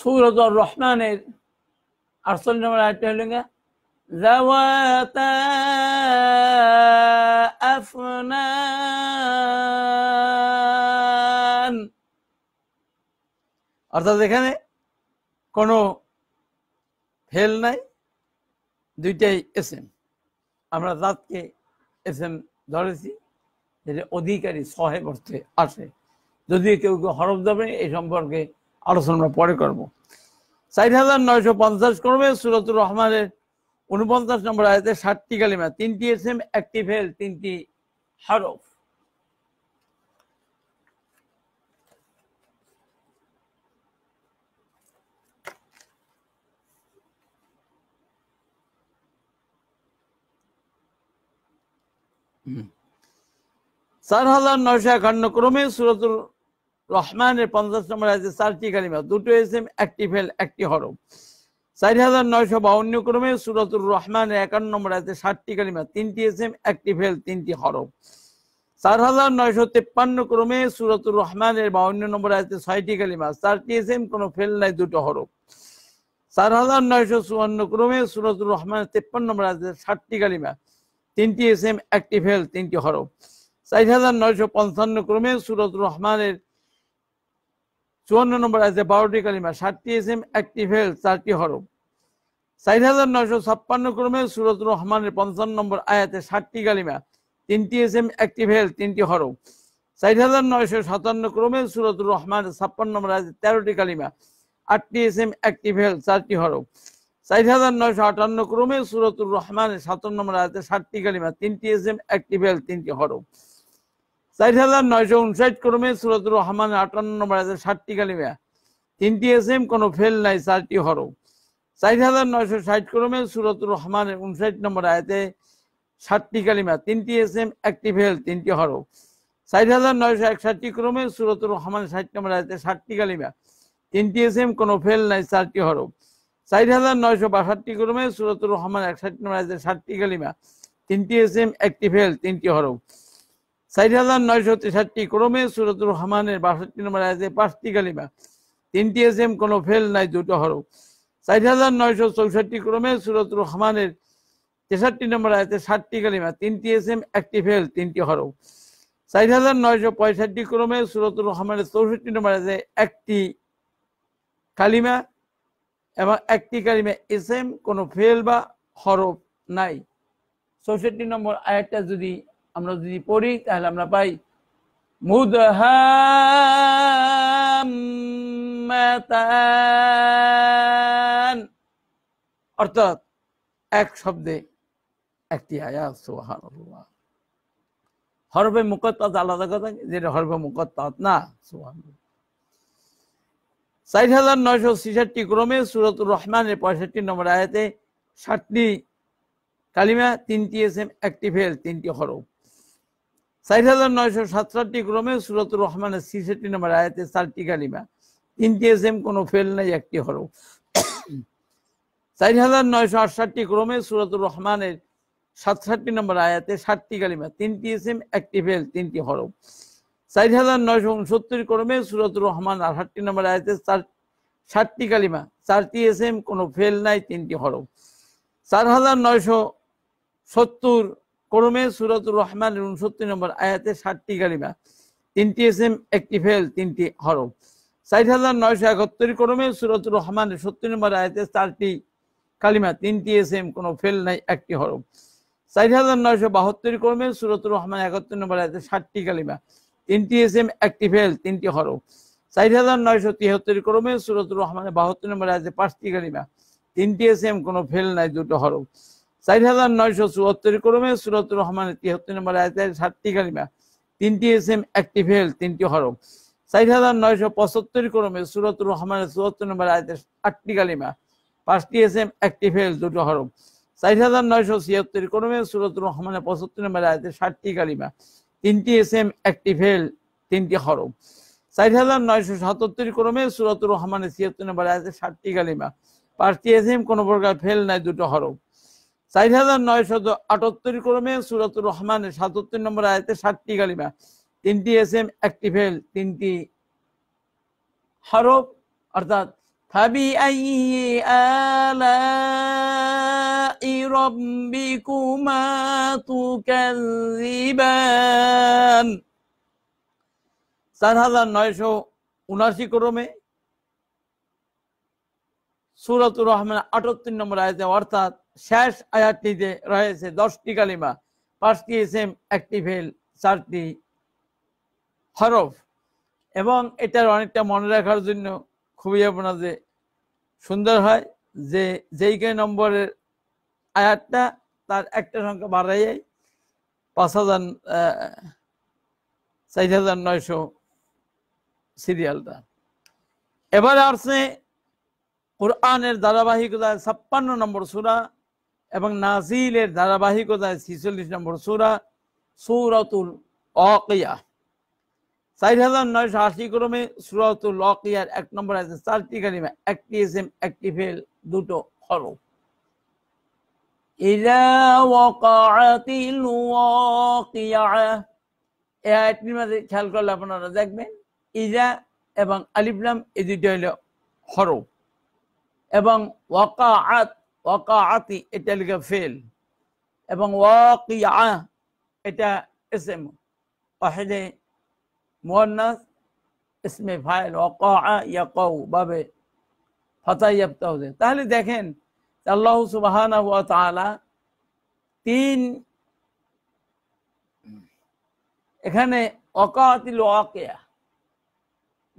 A: সৌরজ রহমানের আটচল্লিশ নম্বর আয়টা হল অর্থাৎ এখানে কোনো ফেল নাই দুইটাই এস এম আমরা দাঁতকে এস এম ধরেছি যেটা অধিকারী সহেব করতে আসে যদিও কেউ কেউ হরফ দেবে এই সম্পর্কে আলোচনা আমরা পরে করবো চার হাজার নয়শো পঞ্চাশ করবে সুরতুর রহমানের উনপঞ্চাশ নম্বর আয়তে ষাটটি কালিমা তিনটি এসএম একটি ফেল তিনটি হরফ চার হাজার নয়শো একান্ন ক্রমে সুরতুর রহমানের পঞ্চাশ নম্বর আছে চারটি কালিমা দুটো এসএম একটি ফেল একটি হরম চারি হাজার নয়শো বাউন্ন ক্রমে সুরতুর রহমানের একান্ন নম্বর আছে ষাটটি কালিমা তিনটি এসএম একটি ফেল তিনটি হরফ চার হাজার নয়শো তেপ্পান্ন ক্রমে সুরতুর রহমানের বাউন্ন নম্বর আছে ছয়টি কালিমা চারটি এসএম কোনো ফেল নাই দুটো হরফ চার হাজার নয়শো চুয়ান্ন ক্রমে সুরতুর রহমানের তেপ্পান্ন নম্বর আছে ষাটটি কালিমা তিনটি এসএম একটি ফেল তিনটি হরফ চার হাজার নয়শো পঞ্চান্ন ক্রমে সুরতুর রহমানের চুয়ান্ন নম্বর আছে বারোটি কালিমা ষাটটি এসএম একটি ফেল চারটি হরফ চার হাজার নয়শো ছাপ্পান্ন ক্রমে সুরত রহমানের পঞ্চান্ন নম্বর আয়াতে ষাটটি কালিমা তিনটি এসএম একটি ফেল তিনটি হরফ চার হাজার নয়শো সাতান্ন ক্রমে সুরত রহমান ছাপ্পান্ন নম্বর আয়াতে তেরোটি কালিমা আটটি এসএম একটি ফেল চারটি হরফ চার হাজার নয়শো আটান্ন ক্রমে সুরতুর রহমানের সাতান্ন নম্বর আয়াতে ষাটটি কালিমা তিনটি এসএম একটি ফেল তিনটি হরফ চার হাজার নয়শো উনষাট ক্রমে সুরাতুর রহমান আটান্ন নম্বর আছে ষাটটি কালিমা তিনটি এসএম কোনো ফেল নাই চারটি হরফ চার হাজার নয়শো ষাট ক্রমে সুরাতুর রহমান উনষাট নম্বর আয়তে ষাটটি কালিমা তিনটি এসএম একটি ফেল তিনটি হরফ চার হাজার নয়শো একষাটটি ক্রমে সুরাতুর রহমান ষাট নম্বর আয়তে ষাটটি কালিমা তিনটি এসএম কোনো ফেল নাই চারটি হরফ চার হাজার নয়শো বাষট্টি ক্রমে সুরাতুর রহমান একষাট নম্বর আয়তে ষাটটি কালিমা তিনটি এসএম একটি ফেল তিনটি হরফ চার হাজার নয়শো তেষট্টি ক্রমে সুরত রহমানের বাষট্টি নম্বর আছে পাঁচটি কালিমা তিনটি এস এম কোনো ফেল নাই দুটো হরফ চার হাজার নয়শো চৌষট্টি ক্রমে সুরত রহমানের তেষট্টি নম্বর আছে ষাটটি কালিমা তিনটি এস এম একটি ফেল তিনটি হরফ চার হাজার নয়শো পঁয়ষট্টি ক্রমে সুরত রহমানের চৌষট্টি নম্বর আছে একটি কালিমা এবং একটি কালিমা এস এম কোনো ফেল বা হরফ নাই চৌষট্টি নম্বর আয়াতটা যদি আমরা যদি পড়ি তাহলে আমরা পাই মুদহ অর্থাৎ এক শব্দে একটি আয়া হরবে মুকত্তাত আলাদা কথা যেটা হরবে মুকত্তাত না সোহান চার হাজার নয়শো ছিষট্টি ক্রমে সুরতুর রহমানের পঁয়ষট্টি নম্বর আয়াতে ষাটটি কালিমা তিনটি এস এম একটি ফেল তিনটি হরফ চার হাজার নয়শো সাতষট্টি ক্রমে সুরতুর রহমানের ছিষট্টি নম্বর আয়াতে চারটি কালিমা তিনটি এস এম কোনো ফেল নাই একটি হরফ চার হাজার নয়শো আটষট্টি ক্রমে সুরতুর রহমানের সাতষট্টি নম্বর আয়াতে ষাটটি কালিমা তিনটি এস এম একটি ফেল তিনটি হরফ চার হাজার নয়শো উনসত্তর ক্রমে সুরতুর রহমান আঠাট্টি নম্বর আয়াতে চার ষাটটি কালিমা চারটি এস এম কোনো ফেল নাই তিনটি হরফ চার হাজার নয়শো সত্তর করমে সুরাতুর রহমান উনসত্তর নম্বর আয়াতে ষাটটি গালিমা তিনটি এস এম একটি ফেল তিনটি হরফ সাইট হাজার নয়শো একাত্তর করমে সুরাতুর রহমান সত্তর নম্বর আয়াতে চারটি কালিমা তিনটি এস এম কোনো ফেল নাই একটি হরফ চার হাজার নয়শো বাহাত্তর কর্মে সুরতুর রহমান একাত্তর নম্বর আয়াতে ষাটটি কালিমা তিনটি এস এম একটি ফেল তিনটি হরফ চার হাজার নয়শো তিয়াত্তর কর্মে সুরতুর রহমানের বাহাত্তর নম্বর আয়াতে পাঁচটি কালিমা তিনটি এস এম কোনো ফেল নাই দুটো হরফ চার হাজার নয়শো চুয়াত্তর ক্রমে সুরত রহমানের তিয়াত্তর নম্বর আয়তের সাতটি কালিমা তিনটি এম একটি ফেল তিনটি হরম চার হাজার নয়শো পঁচাত্তর ক্রমে সুরত রহমানের চুয়াত্তর নম্বর আয়তের আটটি কালিমা পাঁচটি এম একটি ফেল দুটো হরম চার হাজার নয়শো ছিয়াত্তর ক্রমে সুরত রহমানের পঁচাত্তর নম্বর আয়তের ষাটটি কালিমা তিনটি এম একটি ফেল তিনটি হরম চার হাজার নয়শো সাতাত্তর ক্রমে সুরত রহমানের ছিয়াত্তর নম্বর আয়তের ষাটটি কালিমা পাঁচটি এম কোনো প্রকার ফেল নাই দুটো হরম চার হাজার নয়শত আটাত্তর ক্রমে সুরাতুর রহমানের সাতাত্তর নম্বর আয়তে সাতটি কালিমা তিনটি এস এম একটি তিনটি হরফ অর্থাৎ থাবি আই আলা ربكما تكذبان চার হাজার নয়শো উনাশি ক্রমে সুরাতুর রহমান আটাত্তর নম্বর আয়াতে অর্থাৎ শেষ আয়াতটিতে রয়েছে দশটি কালিমা পাঁচটি এসএম একটি ফেল চারটি হরফ এবং এটার অনেকটা মনে রাখার জন্য খুবই আপনাদের সুন্দর হয় যে যেই কে নম্বরের আয়াতটা তার একটা সংখ্যা বাড়াইয়ে পাঁচ হাজার চার হাজার নয়শো সিরিয়ালটা এবারে আসছে কোরআনের ধারাবাহিকতায় ছাপ্পান্ন নম্বর সুরা এবং নাজিলের ধারাবাহিকতায় ছিচল্লিশ নম্বর সুরা সৌরতুল অকিয়া চার হাজার নয়শো আশি ক্রমে সুরাতুল অকিয়ার এক নম্বর আছে চারটি কালিমা একটি এস একটি ফেল দুটো হরফ খেয়াল করলে আপনারা দেখবেন ইজা এবং আলিফলাম এই দুটো হলো হরফ এবং ওয়াকা আত ওয়াকা আতি এটা লিখে ফেল এবং ওয়াকি এটা এসএম ওয়াহেদে মোহনাস ইসমে ফাইল ওয়াকা ইয়াকাউ বাবে ফতাইয়াপ্তা হতে তাহলে দেখেন আল্লাহ সুবাহানা ওয়া তিন এখানে অকাতিল ওয়াকেয়া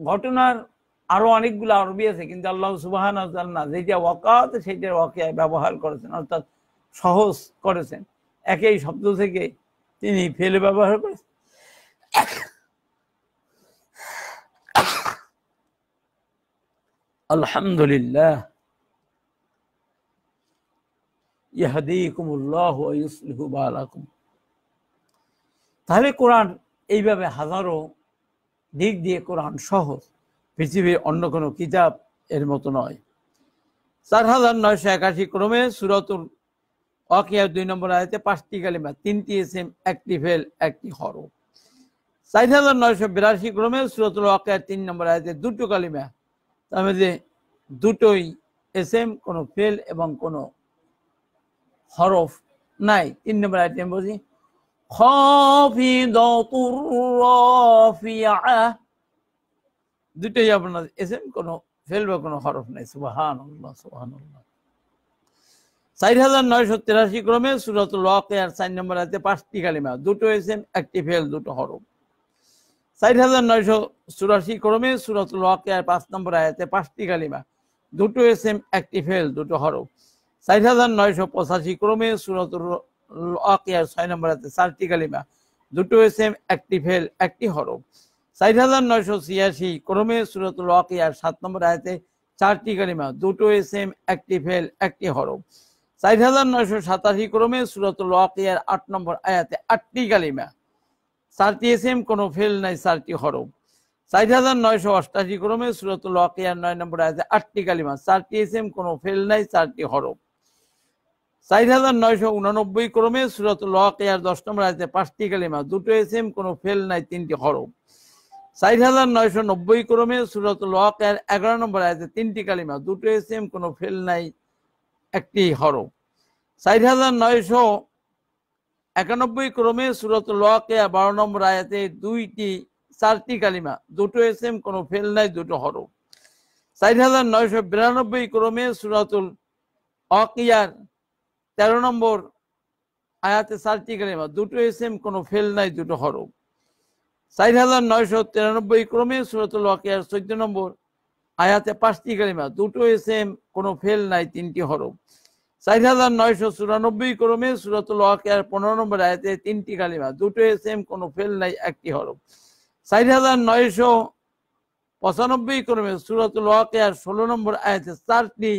A: ঘটনার আরো অনেকগুলো আরবি আছে কিন্তু আল্লাহ সুবাহান যেটা ওয়াকাত সেটা ওয়াকিয়ায় ব্যবহার করেছেন অর্থাৎ সহজ করেছেন একই শব্দ থেকে তিনি ফেলে ব্যবহার করেছেন আলহামদুলিল্লাহ তাহলে কোরআন এইভাবে হাজারো দিক দিয়ে কোরআন সহজ পৃথিবীর অন্য কোনো কিতাব এর মতো নয় চার হাজার নয়শো একাশি ক্রমে সুরতুল অকিয়া দুই নম্বর আয়তে পাঁচটি কালিমা তিনটি এসএম একটি ফেল একটি হরফ চার হাজার নয়শো বিরাশি ক্রমে সুরতুল অকিয়া তিন নম্বর আয়তে দুটো কালিমা তার মধ্যে দুটোই এসএম কোনো ফেল এবং কোনো হরফ নাই তিন নম্বর আয়তে বলছি خافضة رافعة দুইটাই আপনার এসেম কোনো ফেলবে কোনো হরফ নেই সুবাহান আল্লাহ চার হাজার নয়শো তিরাশি ক্রমে সুরত চার নম্বর আছে পাঁচটি কালিমা দুটো এসেম একটি ফেল দুটো হরফ চার হাজার নয়শো চুরাশি ক্রমে সুরত পাঁচ নম্বর আয়াতে পাঁচটি কালিমা দুটো একটি ফেল দুটো হরফ চার হাজার নয়শো পঁচাশি ক্রমে সুরত লকে আর ছয় নম্বর আয়াতে চারটি কালিমা দুটো এম একটি ফেল একটি হরফ চার হাজার নয়শো ছিয়াশি ক্রমে সুরতুল ওয়াকিয়ার সাত নম্বর আয়তে চারটি কালিমা দুটো এস এম একটি ফেল একটি হরফ চার হাজার নয়শো সাতাশি ক্রমে সুরতুল ওয়াকিয়ার আট নম্বর আয়াতে আটটি কালিমা চারটি এস এম কোনো ফেল নাই চারটি হরফ চার হাজার নয়শো অষ্টাশি ক্রমে সুরতুল ওয়াকিয়ার নয় নম্বর আয়াতে আটটি কালিমা চারটি এস এম কোনো ফেল নাই চারটি হরফ চার হাজার নয়শো উনানব্বই ক্রমে সুরতুল ওয়াকিয়ার দশ নম্বর আয়াতে পাঁচটি কালিমা দুটো এস এম কোনো ফেল নাই তিনটি হরফ চার হাজার নয়শো নব্বই ক্রমে সুরত লকের এগারো নম্বর আয়াতে তিনটি কালিমা দুটো এসএম কোনো ফেল নাই একটি হরফ চার হাজার নয়শো একানব্বই ক্রমে সুরত লকে বারো নম্বর আয়াতে দুইটি চারটি কালিমা দুটো এসএম কোনো ফেল নাই দুটো হরফ চার হাজার নয়শো বিরানব্বই ক্রমে সুরাতুল অকিয়ার তেরো নম্বর আয়াতে চারটি কালিমা দুটো এসএম কোনো ফেল নাই দুটো হরফ চার হাজার নয়শো তিরানব্বই ক্রমে সুরতুল ওয়াকিয়ার চোদ্দ নম্বর আয়াতে পাঁচটি কালিমা দুটো এম কোনো ফেল নাই তিনটি হরফ চার হাজার নয়শো চুরানব্বই ক্রমে সুরতুল ওয়াকিয়ার পনেরো নম্বর আয়াতে তিনটি কালিমা দুটো এম কোনো ফেল নাই একটি হরফ চার হাজার নয়শো পঁচানব্বই ক্রমে সুরতুল ওয়াকিয়ার ষোলো নম্বর আয়াতে চারটি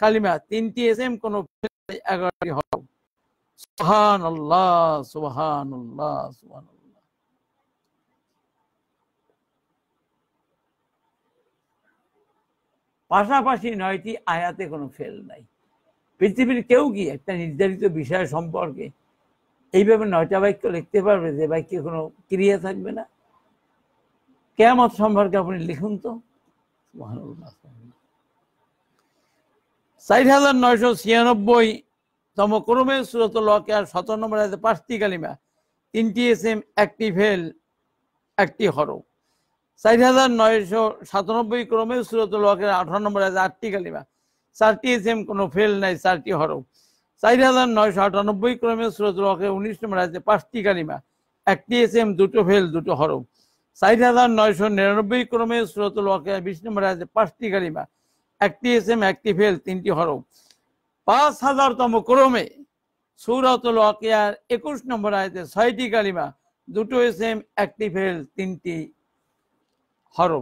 A: কালিমা তিনটি এম কোনো ফেল নাই এগারোটি হরফ সুহান আল্লাহ সুহান আল্লাহ সুহান পাশাপাশি নয়টি আয়াতে কোনো ফেল নাই পৃথিবীর কেউ কি একটা নির্ধারিত বিষয় সম্পর্কে এইভাবে নয়টা বাক্য লিখতে পারবে যে বাক্যে কোনো ক্রিয়া থাকবে না কেমত সম্পর্কে আপনি লিখুন তো চার হাজার নয়শো ছিয়ানব্বই তম ক্রমে সুরত লকে আর সতেরো নম্বর আছে পাঁচটি কালিমা তিনটি এস এম একটি ফেল একটি হরফ চার হাজার নয়শো সাতানব্বই ক্রমে সুরতুল হকের আঠারো নম্বর আছে আটটি কালিমা চারটি এম কোনো ফেল নাই চারটি হরফ চার হাজার নয়শো আটানব্বই ক্রমে সুরতুল হকের উনিশ নম্বর আছে পাঁচটি কালিমা একটি এম দুটো ফেল দুটো হরফ চার হাজার নয়শো নিরানব্বই ক্রমে সুরতুল হকের বিশ নম্বর আছে পাঁচটি কালিমা একটি এম একটি ফেল তিনটি হরফ পাঁচ হাজারতম ক্রমে সুরাতুল অকিয়ার একুশ নম্বর আয়তে ছয়টি কালিমা দুটো এম একটি ফেল তিনটি আমরা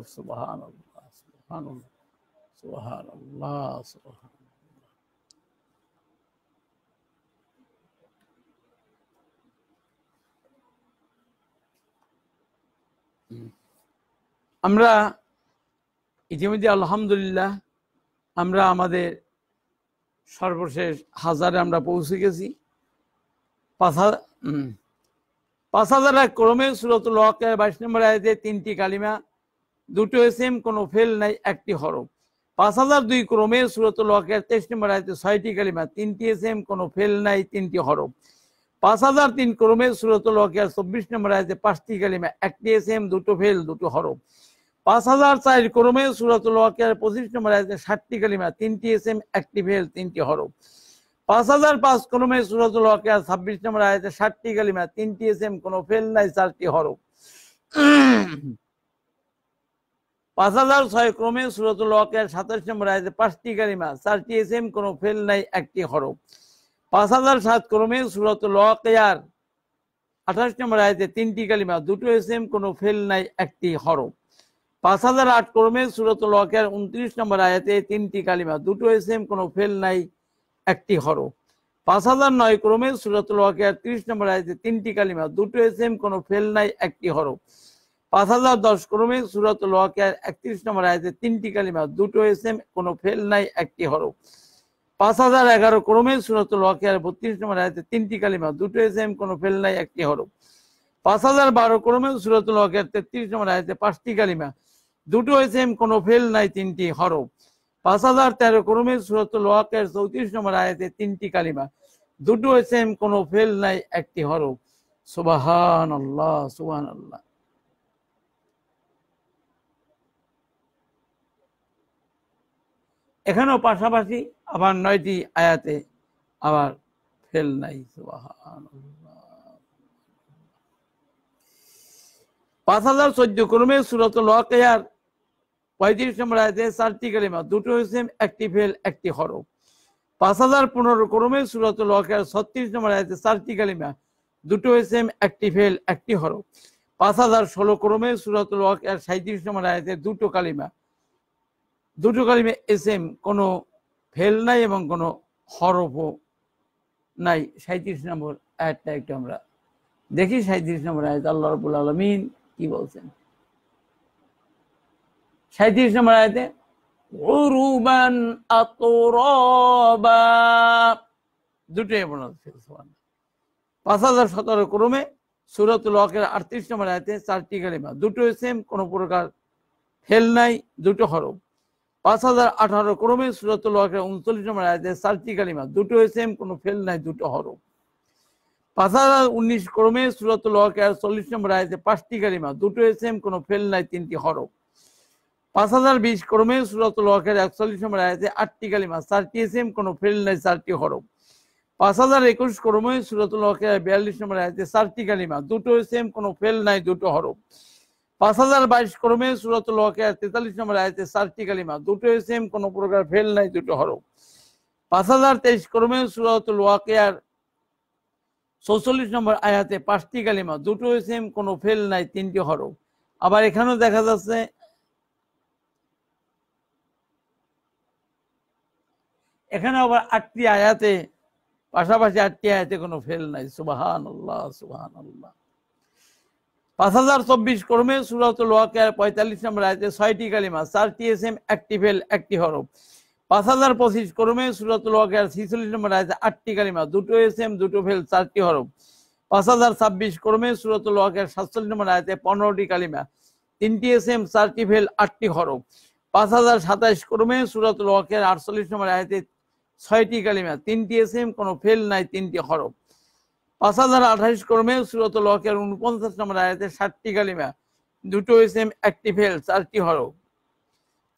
A: ইতিমধ্যে আলহামদুলিল্লাহ আমরা আমাদের সর্বশেষ হাজারে আমরা পৌঁছে গেছি পাঁচ হাজার পাঁচ হাজার ক্রমে সুরত হকের বাইশ নম্বর আয়তে তিনটি কালিমা দুটো এসএম কোনো ফেল নাই একটি হরফ পাঁচ হাজার দুই ক্রমে সুরত লোহাকের তেইশ নম্বর আয়তে ছয়টি কালিমা তিনটি এসএম কোনো ফেল নাই তিনটি হরফ পাঁচ হাজার তিন ক্রমে সুরত লোহাকের চব্বিশ নম্বর আয়তে পাঁচটি কালিমা একটি এসএম দুটো ফেল দুটো হরফ পাঁচ হাজার চার ক্রমে সুরত লোহাকের পঁচিশ নম্বর আয়তে ষাটটি কালিমা তিনটি এসএম একটি ফেল তিনটি হরফ পাঁচ হাজার পাঁচ ক্রমে সুরত লোহাকের ছাব্বিশ নম্বর আয়তে ষাটটি কালিমা তিনটি এসএম কোনো ফেল নাই চারটি হরফ পাঁচ হাজার ছয় ক্রমে সুরতুল ওয়াকের সাতাশ নম্বর আয়াতে পাঁচটি কালিমা চারটি এস এম কোনো ফেল নাই একটি হরফ পাঁচ হাজার সাত ক্রমে সুরতুল ওয়াকেয়ার আঠাশ নম্বর আয়তে তিনটি কালিমা দুটো এস এম কোনো ফেল নাই একটি হরফ পাঁচ হাজার আট ক্রমে সুরতুল ওয়াকেয়ার উনত্রিশ নম্বর আয়তে তিনটি কালিমা দুটো এস এম কোনো ফেল নাই একটি হরফ পাঁচ হাজার নয় ক্রমে সুরতুল ওয়াকেয়ার ত্রিশ নম্বর আয়াতে তিনটি কালিমা দুটো এস এম কোনো ফেল নাই একটি হরফ পাঁচ হাজার দশ ক্রমে সুরত লোহাকিয়ার একত্রিশ নম্বর আয়তে তিনটি কালিমা দুটো এসএম কোনো ফেল নাই একটি হরফ পাঁচ হাজার এগারো ক্রমে সুরত লোহাকিয়ার বত্রিশ নম্বর আয়তে তিনটি কালিমা দুটো এসএম কোনো ফেল নাই একটি হরফ পাঁচ হাজার বারো ক্রমে সুরত লোহাকিয়ার তেত্রিশ নম্বর আয়তে পাঁচটি কালিমা দুটো এসএম কোনো ফেল নাই তিনটি হরফ পাঁচ হাজার তেরো ক্রমে সুরত লোহাকিয়ার চৌত্রিশ নম্বর আয়তে তিনটি কালিমা দুটো এসএম কোনো ফেল নাই একটি হরফ সুবাহান আল্লাহ সুবাহান আল্লাহ এখানেও পাশাপাশি আবার নয়টি আয়াতে আবার ফেল নাই পাঁচ হাজার চোদ্দ ক্রমে সুরত লয়ার পঁয়ত্রিশ নম্বর আয়াতে চারটি কালিমা দুটো হয়েছে একটি ফেল একটি হরফ পাঁচ হাজার পনেরো ক্রমে সুরত লয়ার ছত্রিশ নম্বর আয়াতে চারটি কালিমা দুটো হয়েছে একটি ফেল একটি হরফ পাঁচ হাজার ষোলো ক্রমে সুরত লয়ার সাঁত্রিশ নম্বর আয়াতে দুটো কালিমা দুটো কালিমে এস এম কোনো ফেল নাই এবং কোনো হরফও নাই সাঁত্রিশ নম্বর আয়াতটা একটু আমরা দেখি সাঁত্রিশ নম্বর আয়াত আল্লাহ রবুল আলমিন কি বলছেন সাঁত্রিশ নম্বর আয়াতে উরুবান আতরবা দুটোই আপনার পাঁচ হাজার সতেরো ক্রমে সুরাতুল লকের আটত্রিশ নম্বর আয়াতে চারটি কালিমা দুটো এস এম কোনো প্রকার ফেল নাই দুটো হরফ পাঁচ হাজার আঠারো ক্রমে সুরাতুল উনচল্লিশ নম্বর আয়াতে সাতটি কালিমা দুটো সেম কোনো ফেল নাই দুটো হর পাঁচ হাজার উনিশ ক্রমে সুরাতুল চল্লিশ নম্বর আয়াতে পাঁচটি কালিমা দুটো সেম কোনো ফেল নাই তিনটি হর পাঁচ হাজার বিশ ক্রমে সুরাতুল হকের একচল্লিশ নম্বর আয়াতে আটটি কালিমা চারটি সেম কোনো ফেল নাই চারটি হর পাঁচ হাজার একুশ ক্রমে সুরাতুল হকের বিয়াল্লিশ নম্বর আয়াতে চারটি কালিমা দুটো সেম কোনো ফেল নাই দুটো হরফ পাঁচ হাজার বাইশ ক্রমে সুরত লোকের তেতাল্লিশ নম্বর আয়তে চারটি কালিমা দুটো প্রকার ফেল নাই দুটো হরফ পাঁচ হাজার তেইশ ক্রমে সুরত নম্বর আয়াতে পাঁচটি কালিমা দুটো কোনো ফেল নাই তিনটি হরফ আবার এখানেও দেখা যাচ্ছে এখানে আবার আটটি আয়াতে পাশাপাশি আটটি আয়াতে কোনো ফেল নাই সুবাহান আল্লাহ সুবাহান আল্লাহ পাঁচ হাজার চব্বিশ ক্রমে সুরাতুল ওয়াকের পঁয়তাল্লিশ নম্বর আয়তে ছয়টি কালিমা চারটি এস এম একটি ফেল একটি হরফ পাঁচ হাজার পঁচিশ ক্রমে সুরাতুল ওয়াকের ছিচল্লিশ নম্বর আয়তে আটটি কালিমা দুটো এস এম দুটো ফেল চারটি হরফ পাঁচ হাজার ছাব্বিশ ক্রমে সুরাতুল সাতচল্লিশ নম্বর আয়তে পনেরোটি কালিমা তিনটি এস এম চারটি ফেল আটটি হরফ পাঁচ হাজার সাতাইশ ক্রমে সুরাতুল ওয়াকের আটচল্লিশ নম্বর আয়তে ছয়টি কালিমা তিনটি এস এম কোনো ফেল নাই তিনটি হরফ পাঁচ হাজার আঠাইশ ক্রমে সুরত লকের উনপঞ্চাশ নম্বর আয়াতে সাতটি কালিমা দুটো এসএম একটি ফেল চারটি হরফ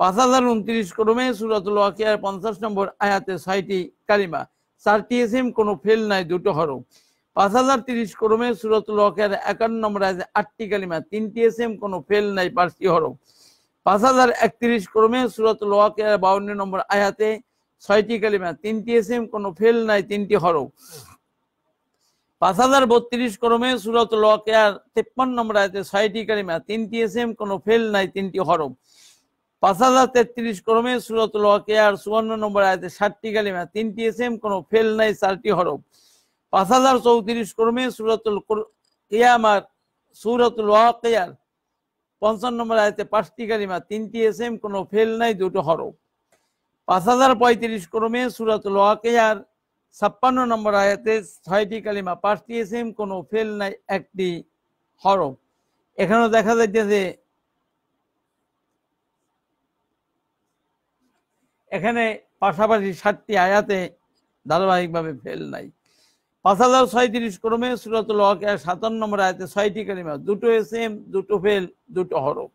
A: পাঁচ হাজার উনত্রিশ ক্রমে সুরাতুল আকিয়ার পঞ্চাশ নম্বর আয়াতে ছয়টি কালিমা চারটি এসএম কোনো ফেল নাই দুটো হরফ পাঁচ হাজার তিরিশ ক্রমে সুরাতুল আকিয়ার একান্ন নম্বর আয়াতে আটটি কালিমা তিনটি এসএম কোনো ফেল নাই পাঁচটি হরফ পাঁচ হাজার একত্রিশ ক্রমে সুরাতুল আকিয়ার বাউন্ন নম্বর আয়াতে ছয়টি কালিমা তিনটি এসএম কোনো ফেল নাই তিনটি হরফ পাঁচ হাজার বত্রিশ ক্রমে সুরত লকেয়ার তেপ্পান্ন নম্বর আয়তে ছয়টি কারিমা তিনটি এম কোনো ফেল নাই তিনটি হরম পাঁচ হাজার তেত্রিশ ক্রমে সুরত লকেয়ার চুয়ান্ন নম্বর আয়তে ষাটটি কালিমা তিনটি এম কোনো ফেল নাই চারটি হরম পাঁচ হাজার চৌত্রিশ ক্রমে সুরতুল ইয়ামার সুরত লকেয়ার পঞ্চান্ন নম্বর আয়তে পাঁচটি কালিমা তিনটি এম কোনো ফেল নাই দুটো হরম পাঁচ হাজার পঁয়ত্রিশ ক্রমে সুরত ওয়াকেয়ার ছাপ্পান্ন নম্বর আয়াতে ছয়টি কালিমা পাঁচটি দিয়েছেন কোনো ফেল নাই একটি হরফ এখানেও দেখা যাইতেছে এখানে পাশাপাশি সাতটি আয়াতে ধারাবাহিকভাবে ফেল নাই পাঁচ হাজার ছয়ত্রিশ ক্রমে সুরাতুল ওয়াকিয়া সাতান্ন নম্বর আয়াতে ছয়টি কালিমা দুটো এসএম দুটো ফেল দুটো হরফ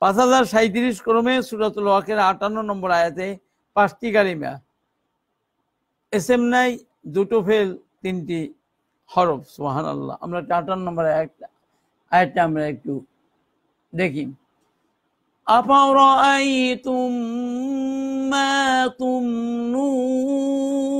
A: পাঁচ হাজার সাঁত্রিশ ক্রমে সুরত ওয়াকের আটান্ন নম্বর আয়াতে পাঁচটি কালিমা এসএম নাই দুটো ফেল তিনটি হরফ সোহান আল্লাহ আমরা আটান্ন নম্বরে একটা আয়টা আমরা একটু দেখি أفرأيتم তুম تمنون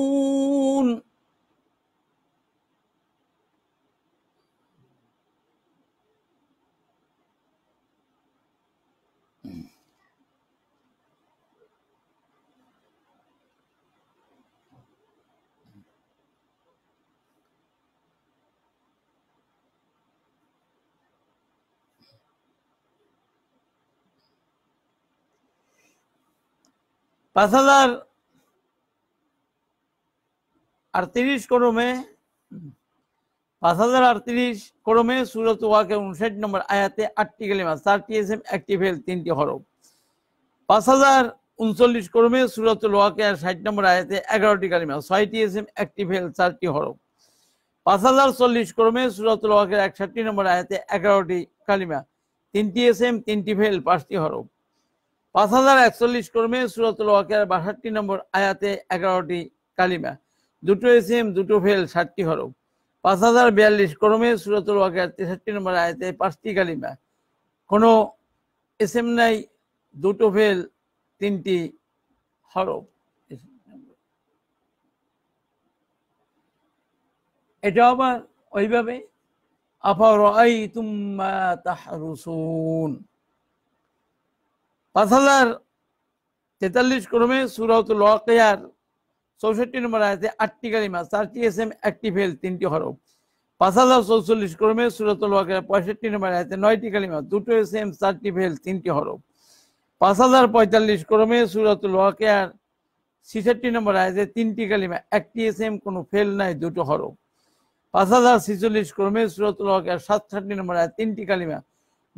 A: পাঁচ হাজার আটত্রিশ ক্রমে পাঁচ হাজার আটত্রিশ ক্রমে সুরত ওয়াকে উনষাট নম্বর আয়াতে আটটি কালিমা চারটি এস এম একটি ফেল তিনটি হরফ পাঁচ হাজার উনচল্লিশ ক্রমে সুরতুল ওয়াকিয়ার ষাট নম্বর আয়াতে এগারোটি কালিমা ছয়টি এস এম একটি ফেল চারটি হরফ পাঁচ হাজার চল্লিশ ক্রমে সুরতুল ওয়াকিয়ার একষট্টি নম্বর আয়াতে এগারোটি কালিমা তিনটি এস এম তিনটি ফেল পাঁচটি হরফ পাঁচ হাজার একচল্লিশ কর্মে সুরাতুল ওয়াকিয়ার বাষট্টি নম্বর আয়াতে এগারোটি কালিমা দুটো এসএম দুটো ফেল ষাটটি হরফ পাঁচ হাজার বিয়াল্লিশ কর্মে সুরাতুল ওয়াকিয়ার তেষট্টি নম্বর আয়াতে পাঁচটি কালিমা কোনো এসএম নাই দুটো ফেল তিনটি হরফ এটা আবার ওইভাবে আফা রাই তুম্মা তাহরুসুন পাঁচ হাজার তেতাল্লিশ ক্রমে সুরাতুল লয়ার চৌষট্টি নম্বর আয়াতে আটটি কালিমা চারটি এস এম একটি ফেল তিনটি হরফ পাঁচ হাজার চৌচল্লিশ ক্রমে সুরাতুল ওয়াকিয়া পঁয়ষট্টি নম্বর আয়াতে নয়টি কালিমা দুটো এস এম চারটি ফেল তিনটি হরফ পাঁচ হাজার পঁয়তাল্লিশ ক্রমে সুরাতুল ওয়াকিয়ার ছিষট্টি নম্বর আয়াতে তিনটি কালিমা একটি এস এম কোনো ফেল নাই দুটো হরফ পাঁচ হাজার ছিচল্লিশ ক্রমে সুরাতুল ওয়াকিয়ার সাতষট্টি নম্বর আয়াত তিনটি কালিমা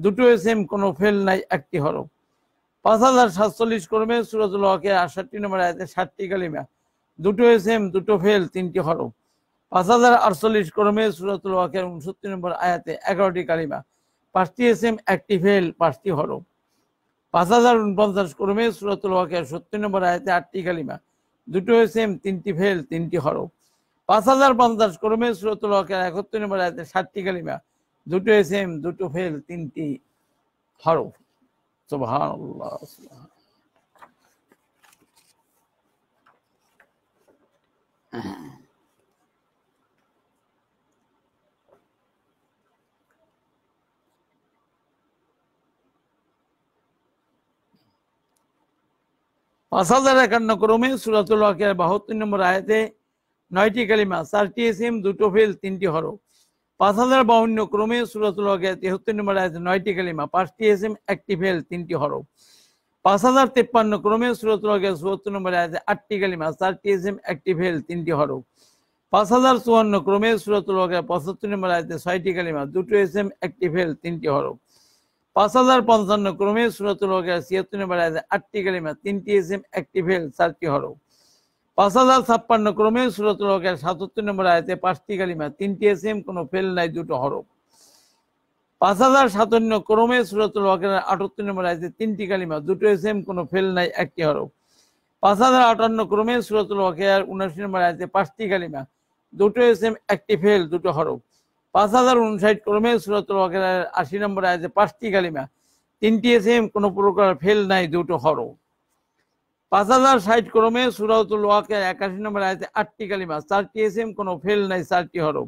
A: দুটো এস এম কোনো ফেল নাই একটি হরফ পাঁচ হাজার সাতচল্লিশ কর্মে সুরাজুল হকের আটষট্টি নম্বর আয়তে ষাটটি কালিমা দুটো এসএম এম দুটো ফেল তিনটি হরফ পাঁচ হাজার আটচল্লিশ কর্মে সুরাতুল হকের উনসত্তর নম্বর আয়াতে এগারোটি কালিমা পাঁচটি এসএম এম একটি ফেল পাঁচটি হরফ পাঁচ হাজার উনপঞ্চাশ কর্মে সুরাতুল হকের সত্তর নম্বর আয়াতে আটটি কালিমা দুটো এসএম এম তিনটি ফেল তিনটি হরফ পাঁচ হাজার পঞ্চাশ কর্মে সুরাতুল হকের একাত্তর নম্বর আয়তে ষাটটি কালিমা দুটো এসএম এম দুটো ফেল তিনটি হরফ सुबहान अल्लाह কর্মে সুরাতুল হকের বাহাত্তর নম্বর আয়াতে নয়টি কালিমা চারটি এসিম দুটো ফেল তিনটি হরফ পাঁচ হাজার বাউন্ন ক্রমে সুরাতুল হকের তেহত্তর নম্বর আছে নয়টি কালিমা পাঁচটি এসএম একটি ফেল তিনটি হরফ পাঁচ হাজার তেপ্পান্ন ক্রমে সুরাতুল হকের চুয়াত্তর নম্বর আছে আটটি কালিমা চারটি এসএম একটি ফেল তিনটি হরফ পাঁচ হাজার চুয়ান্ন ক্রমে সুরাতুল হকের পঁচাত্তর নম্বর আছে ছয়টি কালিমা দুটো এসএম একটি ফেল তিনটি হরফ পাঁচ হাজার পঞ্চান্ন ক্রমে সুরাতুল হকের ছিয়াত্তর নম্বর আছে আটটি কালিমা তিনটি এসএম একটি ফেল চারটি হরফ পাঁচ হাজার ছাপ্পান্ন ক্রমে সুরতুল হকের সাতাত্তর নম্বর আয়তে পাঁচটি কালিমা তিনটি এম কোনো ফেল নাই দুটো হরফ পাঁচ হাজার সাতান্ন ক্রমে সুরতুল হকের আটাত্তর নম্বর আয়তে তিনটি কালিমা দুটো এম কোনো ফেল নাই একটি হরফ পাঁচ হাজার আটান্ন ক্রমে সুরতুল হকের উনাশি নম্বর আয়তে পাঁচটি কালিমা দুটো এম একটি ফেল দুটো হরফ পাঁচ হাজার উনষাট ক্রমে সুরতুল হকের আশি নম্বর আয়তে পাঁচটি কালিমা তিনটি এম কোনো প্রকার ফেল নাই দুটো হরফ পাঁচ হাজার ষাট ক্রমে সুরাউতুল ওয়াকের একাশি নম্বর আয়তে আটটি কালিমা চারটি এসএম কোনো ফেল নাই চারটি হরফ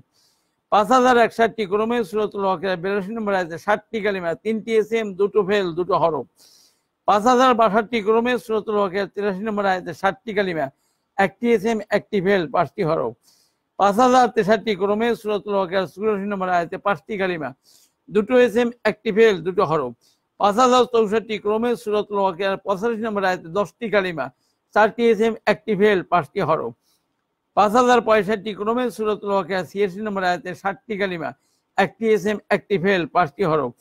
A: পাঁচ হাজার একষাটটি ক্রমে সুরাতুল ওয়াকের বিরাশি নম্বর আয়তে ষাটটি কালিমা তিনটি এসএম দুটো ফেল দুটো হরফ পাঁচ হাজার বাষট্টি ক্রমে সুরাতুল ওয়াকের তিরাশি নম্বর আয়তে ষাটটি কালিমা একটি এসএম একটি ফেল পাঁচটি হরফ পাঁচ হাজার তেষট্টি ক্রমে সুরাতুল ওয়াকের চুরাশি নম্বর আয়তে পাঁচটি কালিমা দুটো এসএম একটি ফেল দুটো হরফ পাঁচ হাজার চৌষট্টি ক্রমে সুরত পঁচাশি নম্বর আয়তে দশটি কালিমা চারটি এসএম একটি ভেল পাঁচটি হরফ পাঁচ হাজার পঁয়ষট্টি ক্রমে সুরত লোহাকিয়া ছিয়াশি নম্বর আয়তে ষাটটি কালিমা একটি এসএম একটি ভেল পাঁচটি হরফ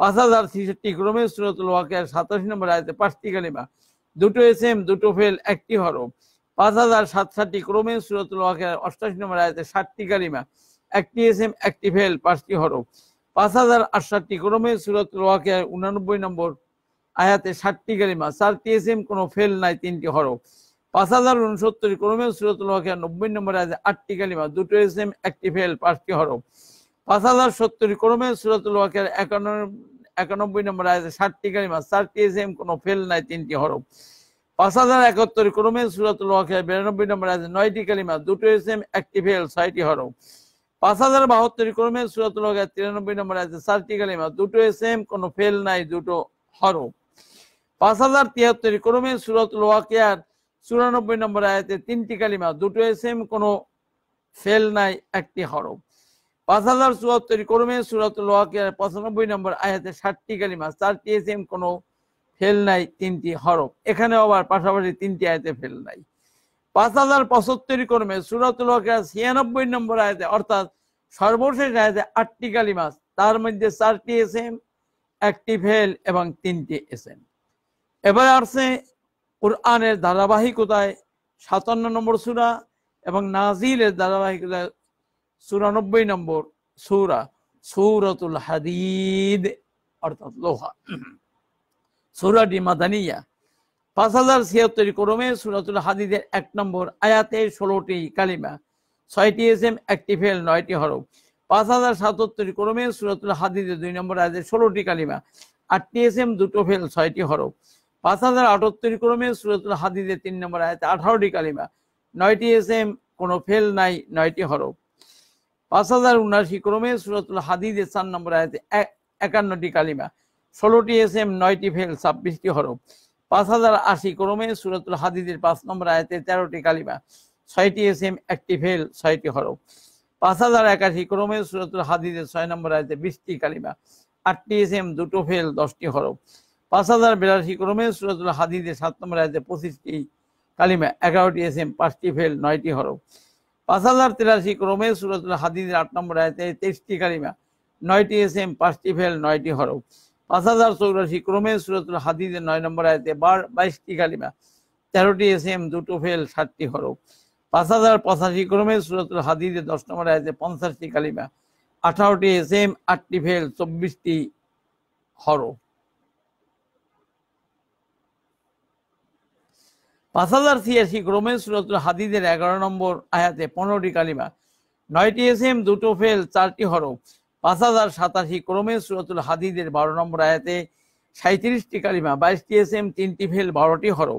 A: পাঁচ হাজার ছিষট্টি ক্রমে সুরত ওয়াকিয়ার সাতাশি নম্বর আয়তে পাঁচটি কালিমা দুটো এসএম দুটো ফেল একটি হরফ পাঁচ হাজার সাতষাটটি ক্রমে সুরত ওয়াকিয়ার অষ্টাশি নম্বর আয়তে ষাটটি কালিমা একটি এসএম একটি ফেল পাঁচটি হরফ পাঁচ হাজার আটষট্টি ক্রমে সুরত ওয়াকে উনানব্বই নম্বর আয়াতে ষাটটি গালিমা চারটি টিএসএম কোনো ফেল নাই তিনটি হরফ পাঁচ হাজার উনসত্তর ক্রমে সুরত ওয়াকে নব্বই নম্বর আয়াতে আটটি গালিমা দুটো এম একটি ফেল পাঁচটি হরফ পাঁচ হাজার সত্তর ক্রমে সুরত ওয়াকের একানব্বই নম্বর আয়াতে ষাটটি গালিমা চারটি টিএসএম কোনো ফেল নাই তিনটি হরফ পাঁচ হাজার একাত্তর ক্রমে সুরত ওয়াকে বিরানব্বই নম্বর আয়াতে নয়টি গালিমা দুটো এম একটি ফেল ছয়টি হরফ পাঁচ হাজার বাহাত্তর ক্রমে সুরত তিরানব্বই নম্বর আছে সাতটি কালিমা দুটো এসএম কোন ফেল নাই দুটো হরফ পাঁচ হাজার তিয়াত্তর ক্রমে সুরত ওয়াকিয়ার চুরানব্বই নম্বর আয়াতে তিনটি কালিমা দুটো এসএম কোনো ফেল নাই একটি হরফ পাঁচ হাজার চুয়াত্তর ক্রমে সুরত ওয়াকিয়ার পঁচানব্বই নম্বর আয়াতে ষাটটি কালিমা চারটি এসএম কোনো ফেল নাই তিনটি হরফ এখানে আবার পাশাপাশি তিনটি আয়াতে ফেল নাই পাঁচ হাজার পঁচাত্তর কর্মে সুরাতুল হকের ছিয়ানব্বই নম্বর আয়তে অর্থাৎ সর্বশেষ আয়তে আটটি কালিমাস তার মধ্যে চারটি এস এম একটি ফেল এবং তিনটি এস এম এবার আসছে কোরআনের ধারাবাহিকতায় সাতান্ন নম্বর সুরা এবং নাজিলের ধারাবাহিকতায় চুরানব্বই নম্বর সুরা সৌরাতুল হাদিদ অর্থাৎ লোহা সুরাটি মাদানিয়া পাঁচ হাজার ছিয়াত্তর ক্রমে সুরাতুল হাদিদের এক নম্বর আয়াতে ষোলোটি কালিমা ছয়টি এস এম একটি ফেল নয়টি হরফ পাঁচ হাজার সাতাত্তর ক্রমে সুরাতুল হাদিদের দুই নম্বর আয়াতে ষোলোটি কালিমা আটটি এস এম দুটো ফেল ছয়টি হরফ পাঁচ হাজার আটাত্তর ক্রমে সুরাতুল হাদিদের তিন নম্বর আয়াতে আঠারোটি কালিমা নয়টি এস এম কোনো ফেল নাই নয়টি হরফ পাঁচ হাজার উনাশি ক্রমে সুরাতুল হাদিদের চার নম্বর আয়াতে একান্নটি কালিমা ষোলোটি এস এম নয়টি ফেল ছাব্বিশটি হরফ পাঁচ হাজার আশি ক্রমে সুরতুল হাদিদের পাঁচ নম্বর আয়তে তেরোটি কালিমা ছয়টি এস এম একটি ফেল ছয়টি হরফ পাঁচ হাজার একাশি ক্রমে সুরতুল হাদিদের ছয় নম্বর আয়তে বিশটি কালিমা আটটি এস এম দুটো ফেল দশটি হরফ পাঁচ হাজার বিরাশি ক্রমে সুরতুল হাদিদের সাত নম্বর আয়তে পঁচিশটি কালিমা এগারোটি এস এম পাঁচটি ফেল নয়টি হরফ পাঁচ হাজার তিরাশি ক্রমে সুরতুল হাদিদের আট নম্বর আয়তে তেইশটি কালিমা নয়টি এস এম পাঁচটি ফেল নয়টি হরফ পাঁচ হাজার চৌরাশি ক্রমে সুরতুল হাদিদের নয় নম্বর আয়তে বার বাইশটি কালিমা তেরোটি এস এম দুটো ফেল ষাটটি হরফ পাঁচ হাজার পঁচাশি ক্রমে সুরতুল হাদিদের দশ নম্বর আয়তে পঞ্চাশটি কালিমা আঠারোটি এস এম আটটি ফেল চব্বিশটি হরফ পাঁচ হাজার ছিয়াশি ক্রমে সুরতুল হাদিদের এগারো নম্বর আয়াতে পনেরোটি কালিমা নয়টি এস এম দুটো ফেল চারটি হরফ পাঁচ হাজার সাতাশি ক্রমে সুরতুল হাদিদের বারো নম্বর আয়াতে সাঁত্রিশটি কালিমা বাইশটি এস এম তিনটি ফেল বারোটি হরফ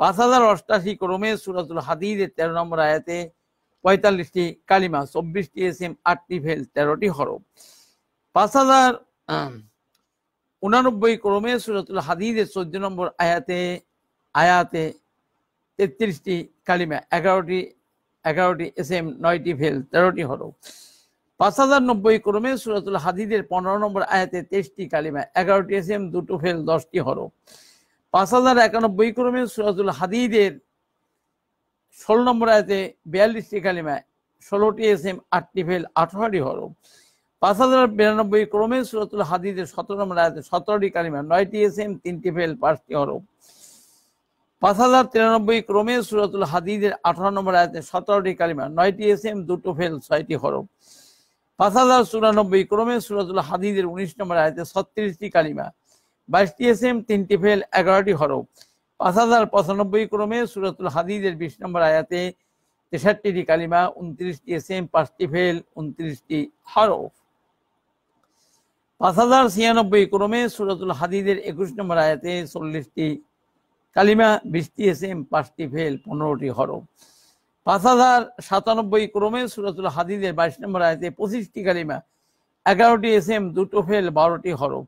A: পাঁচ হাজার অষ্টাশি ক্রমে সুরতুল হাদিদের তেরো নম্বর আয়াতে পঁয়তাল্লিশটি কালিমা চব্বিশটি এস এম আটটি ফেল তেরোটি হরফ পাঁচ হাজার উনানব্বই ক্রমে সুরতুল হাদিদের চোদ্দ নম্বর আয়াতে আয়াতে তেত্রিশটি কালিমা এগারোটি এগারোটি এস এম নয়টি ফেল তেরোটি হরফ পাঁচ হাজার নব্বই ক্রমে সুরাতুল হাদিদের পনেরো নম্বর আয়াতে তেইশটি কালিমা এগারোটি এস এম দুটো ফেল দশটি হরফ পাঁচ হাজার একানব্বই ক্রমে সুরাতুল হাদিদের ষোলো নম্বর আয়াতে বিয়াল্লিশটি কালিমা ষোলোটি এস এম আটটি ফেল আঠারোটি হরফ পাঁচ হাজার বিরানব্বই ক্রমে সুরাতুল হাদিদের সতেরো নম্বর আয়াতে সতেরোটি কালিমা নয়টি এস এম তিনটি ফেল পাঁচটি হরফ পাঁচ হাজার তিরানব্বই ক্রমে সুরাতুল হাদিদের আঠারো নম্বর আয়াতে সতেরোটি কালিমা নয়টি এস এম দুটো ফেল ছয়টি হরফ পাঁচ হাজার চুরানব্বই ক্রমে সুরাতুল হাদিদের উনিশ নম্বর আয়তে ছত্রিশটি কালিমা বাইশটি এস এম তিনটি ফেল এগারোটি হরফ পাঁচ হাজার পঁচানব্বই ক্রমে সুরাতুল হাদিদের বিশ নম্বর আয়াতে তেষট্টিটি কালিমা উনত্রিশটি এস এম পাঁচটি ফেল উনত্রিশটি হরফ পাঁচ হাজার ছিয়ানব্বই ক্রমে সুরাতুল হাদিদের একুশ নম্বর আয়াতে চল্লিশটি কালিমা বিশটি এস এম পাঁচটি ফেল পনেরোটি হরফ পাঁচ হাজার সাতানব্বই ক্রমে সুরতুল হাদিদের বাইশ নম্বর আয়তে পঁচিশটি কালিমা এগারোটি এস এম দুটো ফেল বারোটি হরফ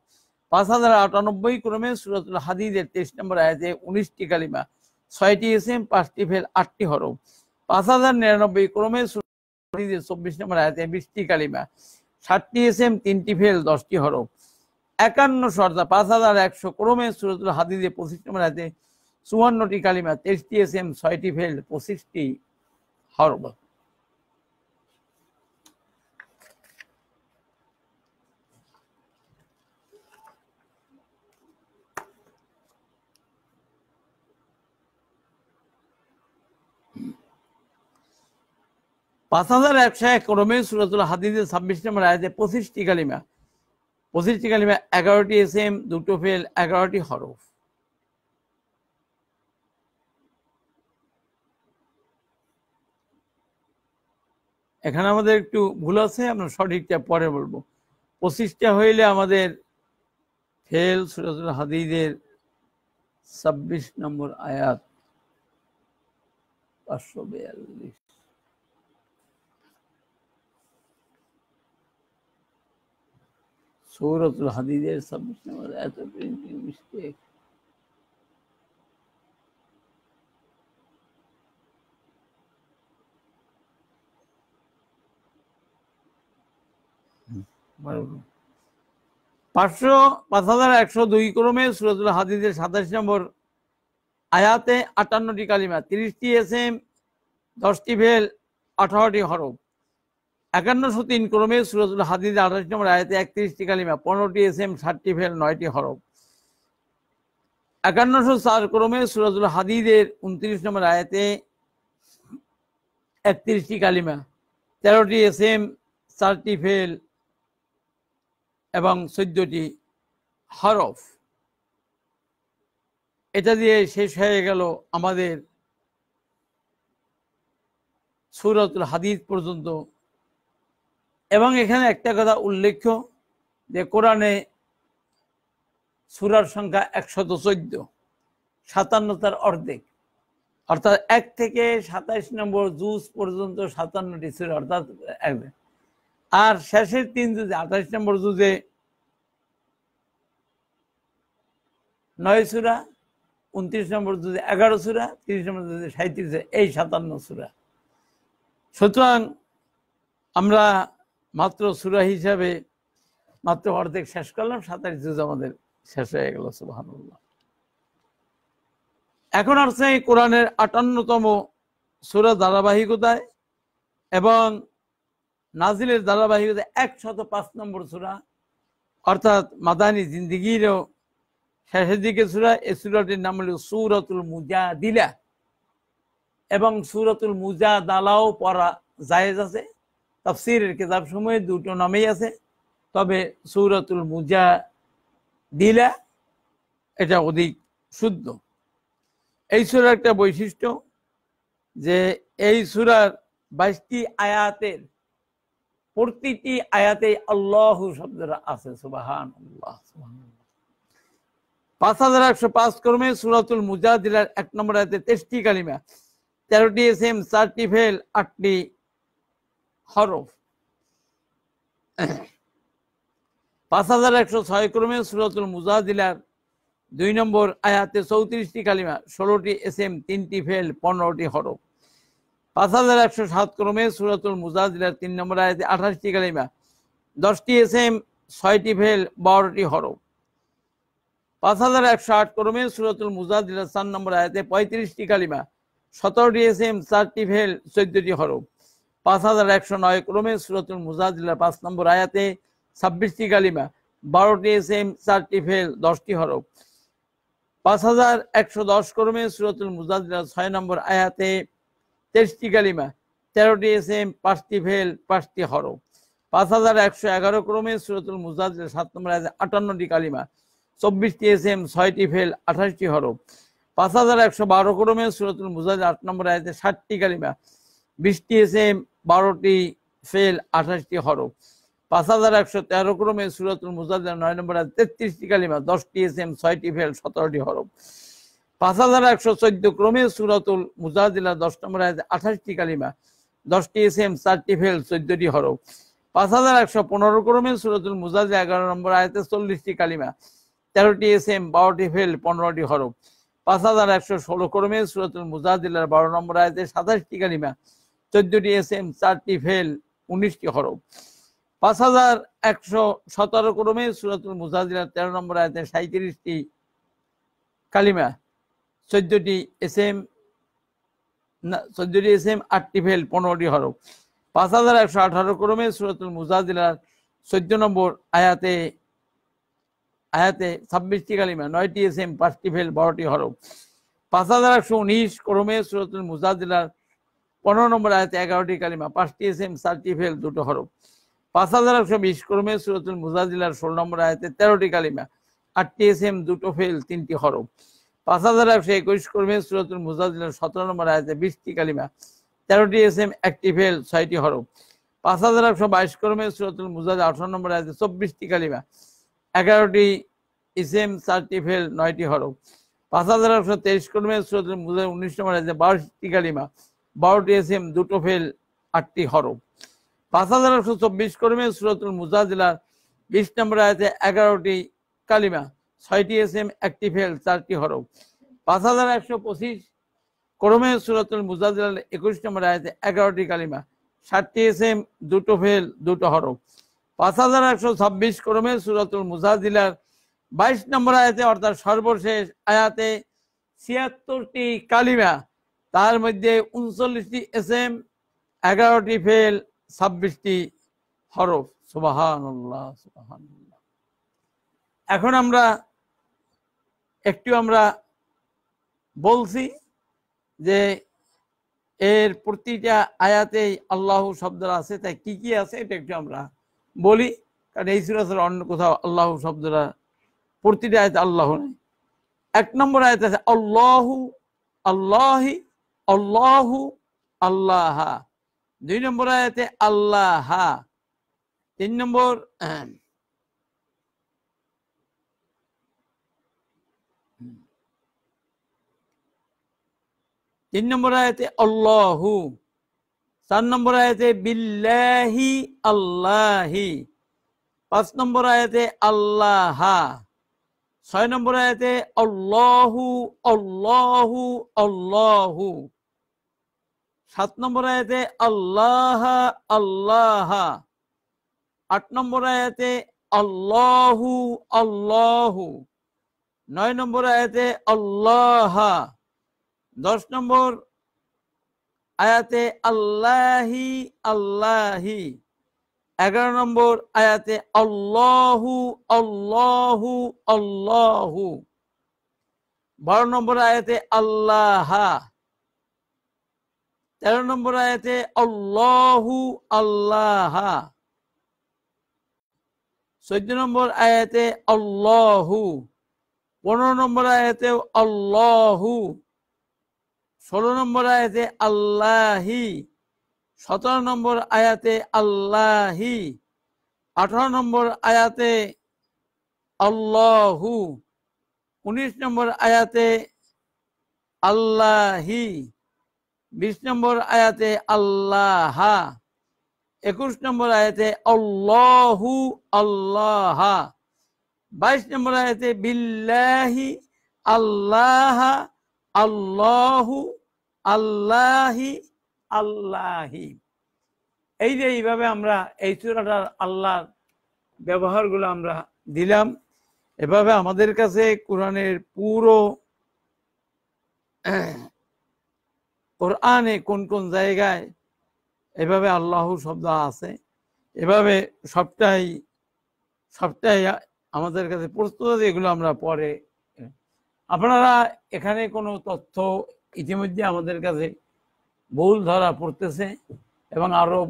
A: পাঁচ হাজার আটানব্বই ক্রমে সুরাতুল হাদিদের তেইশ নম্বর আয়তে উনিশটি কালিমা ছয়টি এস এম পাঁচটি ফেল আটটি হরফ পাঁচ হাজার নিরানব্বই ক্রমে হাদিদের চব্বিশ নম্বর আয়তে বিশটি কালিমা ষাটটি এস এম তিনটি ফেল দশটি হরফ একান্ন সর্দা পাঁচ হাজার একশো ক্রমে সুরাতুল হাদিদের পঁচিশ নম্বর আয়তে চুয়ান্নটি কালিমা তেইশটি এস এম ছয়টি ফেল পঁচিশটি Horrible. পাঁচ হাজার একশো এক রোমে সুরাতুল হাদিদের ছাব্বিশ নম্বর আয়াতে পঁচিশটি কালিমা পঁচিশটি কালিমা এগারোটি এস এম দুটো ফেল এগারোটি হরফ এখানে আমাদের একটু ভুল আছে আমরা সঠিকটা পরে বলবো পঁচিশটা হইলে আমাদের ফেল সুরাজুল হাদিদের ছাব্বিশ নম্বর আয়াত পাঁচশো বিয়াল্লিশ সৌরতুল হাদিদের ছাব্বিশ নম্বর আয়াত মিস্টেক পাঁচশো পাঁচ হাজার একশো দুই ক্রমে সুরজুল হাদিদের সাতাশ নম্বর আয়াতে আটান্নটি কালিমা তিরিশটি এস এম দশটি ভেল আঠারোটি হরফ একান্নশো তিন ক্রমে সুরজুল হাদিদের আঠাশ নম্বর আয়াতে একত্রিশটি কালিমা পনেরোটি এস এম ষাটটি ভেল নয়টি হরফ একান্নশো চার ক্রমে সুরজুল হাদিদের উনত্রিশ নম্বর আয়াতে একত্রিশটি কালিমা তেরোটি এস এম চারটি ফেল এবং চোদ্দটি হরফ এটা দিয়ে শেষ হয়ে গেল আমাদের সুরতুল হাদিদ পর্যন্ত এবং এখানে একটা কথা উল্লেখ্য যে কোরআনে সুরার সংখ্যা একশত চোদ্দ সাতান্নতার অর্ধেক অর্থাৎ এক থেকে সাতাইশ নম্বর জুস পর্যন্ত সাতান্নটি সুরা অর্থাৎ আর শেষের তিন যুদ্ধে আঠাশ নম্বর যুদ্ধে নয় সুরা উনত্রিশ নম্বর যুদ্ধে এগারো সুরা তিরিশ নম্বর যুদ্ধে সাঁত্রিশ এই সাতান্ন সুরা সুতরাং আমরা মাত্র সুরা হিসাবে মাত্র অর্ধেক শেষ করলাম সাতাশ যুদ্ধ আমাদের শেষ হয়ে গেল সুবাহ এখন আসছে কোরআনের আটান্নতম সুরা ধারাবাহিকতায় এবং নাজিলের ধারাবাহিকতা একশত পাঁচ নম্বর সুরা অর্থাৎ মাদানি জিন্দিগিরও শেষের দিকে সুরা এ সুরাটির নাম হল সুরতুল মুজা দিলা এবং সুরতুল মুজা দালাও পড়া জায়েজ আছে তাফসিরের কিতাব সময়ে দুটো নামেই আছে তবে সুরতুল মুজা দিলা এটা অধিক শুদ্ধ এই সুরার একটা বৈশিষ্ট্য যে এই সুরার বাইশটি আয়াতের প্রতিটি আয়াতে আল্লাহ শব্দটা আছে সুবাহান পাঁচ হাজার একশো পাঁচ কর্মে সুরাতুল মুজাদিলার এক নম্বর আয়াতে তেইশটি কালিমা তেরোটি এস এম চারটি ফেল আটটি হরফ পাঁচ হাজার একশো ছয় ক্রমে সুরাতুল মুজাদিলার দুই নম্বর আয়াতে চৌত্রিশটি কালিমা ষোলোটি এস এম তিনটি ফেল পনেরোটি হরফ পাঁচ হাজার একশো সাত ক্রমে সুরাতুল মুজাজিলার তিন নম্বর আয়াতে আঠাশটি কালিমা দশটি এস এম ছয়টি ভেল বারোটি হরফ পাঁচ হাজার একশো আট ক্রমে সুরাতুল মুজাজিলার চার নম্বর আয়াতে পঁয়ত্রিশটি কালিমা সতেরোটি এস এম চারটি ভেল চোদ্দটি হরফ পাঁচ হাজার একশো নয় ক্রমে সুরাতুল মুজাজিলার পাঁচ নম্বর আয়াতে ছাব্বিশটি কালিমা বারোটি এস এম চারটি ফেল দশটি হরফ পাঁচ হাজার একশো দশ ক্রমে সুরাতুল মুজাদিরা ছয় নম্বর আয়াতে তেইশটি কালিমা তেরোটি এসএম পাঁচটি ভেল পাঁচটি হর পাঁচ হাজার একশো এগারো ক্রমে সুরতুল মুজাজিল সাত নম্বর আছে আটান্নটি কালিমা চব্বিশটি এসএম ছয়টি ফেল আঠাশটি হরফ পাঁচ হাজার একশো বারো ক্রমে সুরতুল মুজাদ আট নম্বর আছে ষাটটি কালিমা বিশটি এসএম বারোটি ফেল আঠাশটি হরফ পাঁচ হাজার একশো তেরো ক্রমে সুরতুল মুজাজিল নয় নম্বর আছে তেত্রিশটি কালিমা দশটি এসএম ছয়টি ফেল সতেরোটি হরফ পাঁচ হাজার একশো চোদ্দ ক্রমে সুরতুল মুজাদিলা দশ নম্বর আঠাশটি কালিমা দশটি এম চারটি ফেল চোদ্দটি হরফ পাঁচ হাজার একশো পনেরো ক্রমে সুরতুল মুজাজি এগারো নম্বর আয়তে চল্লিশটি কালিমা তেরোটি এম বারোটি ফেল পনেরোটি হরফ পাঁচ হাজার একশো ষোলো ক্রমে সুরতুল মুজাদিলার বারো নম্বর আয়তে সাতাশটি কালিমা চোদ্দটি এম চারটি ফেল উনিশটি হরফ পাঁচ হাজার একশো সতেরো ক্রমে সুরতুল মুজাদিলার তেরো নম্বর আয়তে সাঁত্রিশটি কালিমা চোদ্দটি এস এম চোদ্দটি এস এম আটটি ফেল পনেরোটি হরফ পাঁচ হাজার একশো আঠারো ক্রমে সুরতুল মুজাজিলার চোদ্দ নম্বর আয়াতে আয়াতে ছাব্বিশটি কালিমা নয়টি এস এম পাঁচটি ফেল বারোটি হরফ পাঁচ হাজার একশো উনিশ ক্রমে সুরতুল মুজাজিলার পনেরো নম্বর আয়াতে এগারোটি কালিমা পাঁচটি এস এম চারটি ফেল দুটো হরফ পাঁচ হাজার একশো বিশ ক্রমে সুরতুল মুজাজিলার ষোলো নম্বর আয়াতে তেরোটি কালিমা আটটি এস এম দুটো ফেল তিনটি হরফ পাঁচ হাজার একশো একুশ কর্মী সুরতুল মুজাজিলের সতেরো নম্বর আয়াতে বিশটি কালিমা তেরোটি এস এম একটি ফেল ছয়টি হরফ পাঁচ হাজার একশো বাইশ কর্মে সুরতুল মুজাজ আঠারো নম্বর আয়াতে চব্বিশটি কালিমা এগারোটি ইসেম চারটি ফেল নয়টি হরফ পাঁচ হাজার একশো তেইশ কর্মে সুরতুল মুজাজ উনিশ নম্বর আয়াতে বারোটি কালিমা বারোটি এম দুটো ফেল আটটি হরফ পাঁচ হাজার একশো চব্বিশ কর্মে সুরতুল মুজাজিলার বিশ নম্বর আয়াতে এগারোটি কালিমা ছয়টি এস এম একটি ফেল চারটি হরফ পাঁচ হাজার একশো পঁচিশ করমে সুরাতুল মুজাজিল একুশ নম্বর আয়াতে এগারোটি কালিমা ষাটটি এস এম দুটো ফেল দুটো হরফ পাঁচ হাজার একশো ছাব্বিশ করমে সুরাতুল মুজাজিলার বাইশ নম্বর আয়াতে অর্থাৎ সর্বশেষ আয়াতে ছিয়াত্তরটি কালিমা তার মধ্যে উনচল্লিশটি এস এম এগারোটি ফেল ছাব্বিশটি হরফ সুবাহান সুবাহান এখন আমরা একটু আমরা বলছি যে এর প্রতিটা আয়াতেই আল্লাহ শব্দ আছে তাই কি কি আছে এটা একটু আমরা বলি কারণ এই সুরাসের অন্য কোথাও আল্লাহ শব্দটা প্রতিটা আয়তে আল্লাহ নেই এক নম্বর আয়াত আছে আল্লাহ আল্লাহ আল্লাহ আল্লাহা দুই নম্বর আয়াতে আল্লাহা তিন নম্বর তিন নম্বর আয়তে আল্লাহ চার নম্বর আয়তে বিল্লাহি আল্লাহি পাঁচ নম্বর আয়তে আল্লাহা ছয় নম্বর আয়তে আল্লাহু অল্লাহু আল্লাহু সাত নম্বর আয়তে আল্লাহ আল্লাহ আট নম্বর আয়তে আল্লাহু আল্লাহু নয় নম্বর আয়তে আল্লাহা দশ নম্বর আয়াতে আল্লাহি আল্লাহি এগারো নম্বর আয়াতে অল্লাহু অল্লাহু অল্লাহু বারো নম্বর আয়াতে আল্লাহ তেরো নম্বর আয়াতে অল্লাহু আল্লাহ চোদ্দ নম্বর আয়াতে অল্লাহু পনেরো নম্বর আয়াতে অল্লাহু ষোলো নম্বর আয়াতে আল্লাহি সতেরো নম্বর আয়াতে আল্লাহি আঠারো নম্বর আয়াতে আল্লাহু উনিশ নম্বর আয়াতে আল্লাহি বিশ নম্বর আয়াতে আল্লাহা একুশ নম্বর আয়াতে আল্লাহু আল্লাহা বাইশ নম্বর আয়াতে বিল্লাহি আল্লাহা আল্লাহু আল্লাহি আল্লাহি এই যে এইভাবে আমরা এই চূড়াটার আল্লাহর ব্যবহারগুলো আমরা দিলাম এভাবে আমাদের কাছে কোরআনের পুরো কোরআনে কোন কোন জায়গায় এভাবে আল্লাহ শব্দ আছে এভাবে সবটাই সবটাই আমাদের কাছে প্রস্তুত এগুলো আমরা পরে আপনারা এখানে কোনো তথ্য ইতিমধ্যে আমাদের কাছে ভুল ধরা পড়তেছে এবং আরও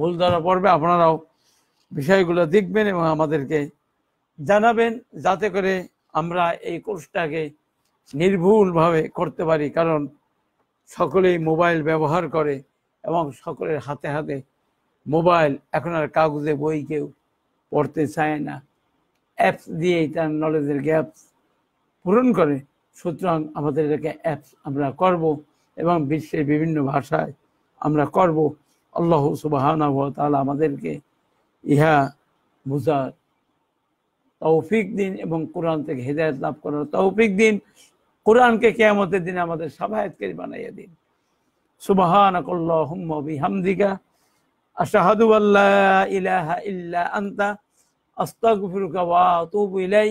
A: ভুল ধরা পড়বে আপনারাও বিষয়গুলো দেখবেন এবং আমাদেরকে জানাবেন যাতে করে আমরা এই কোর্সটাকে নির্ভুলভাবে করতে পারি কারণ সকলেই মোবাইল ব্যবহার করে এবং সকলের হাতে হাতে মোবাইল এখন আর কাগজে বই কেউ পড়তে চায় না অ্যাপস দিয়েই তার নলেজের গ্যাপস পূরণ করে সুতরাং আমাদের এটাকে অ্যাপস আমরা করব এবং বিশ্বের বিভিন্ন ভাষায় আমরা করব আল্লাহ সুবাহানা তাহলে আমাদেরকে ইহা বুঝার তৌফিক দিন এবং কোরআন থেকে হেদায়ত লাভ করার তৌফিক দিন কোরআনকে কেয়ামতের দিন আমাদের সাবায়াতকারী বানাইয়া দিন সুবাহানিকা আশাহাদু আল্লাহ ইলাহা ইল্লা আন্তা ওয়া আতুবু ইলাই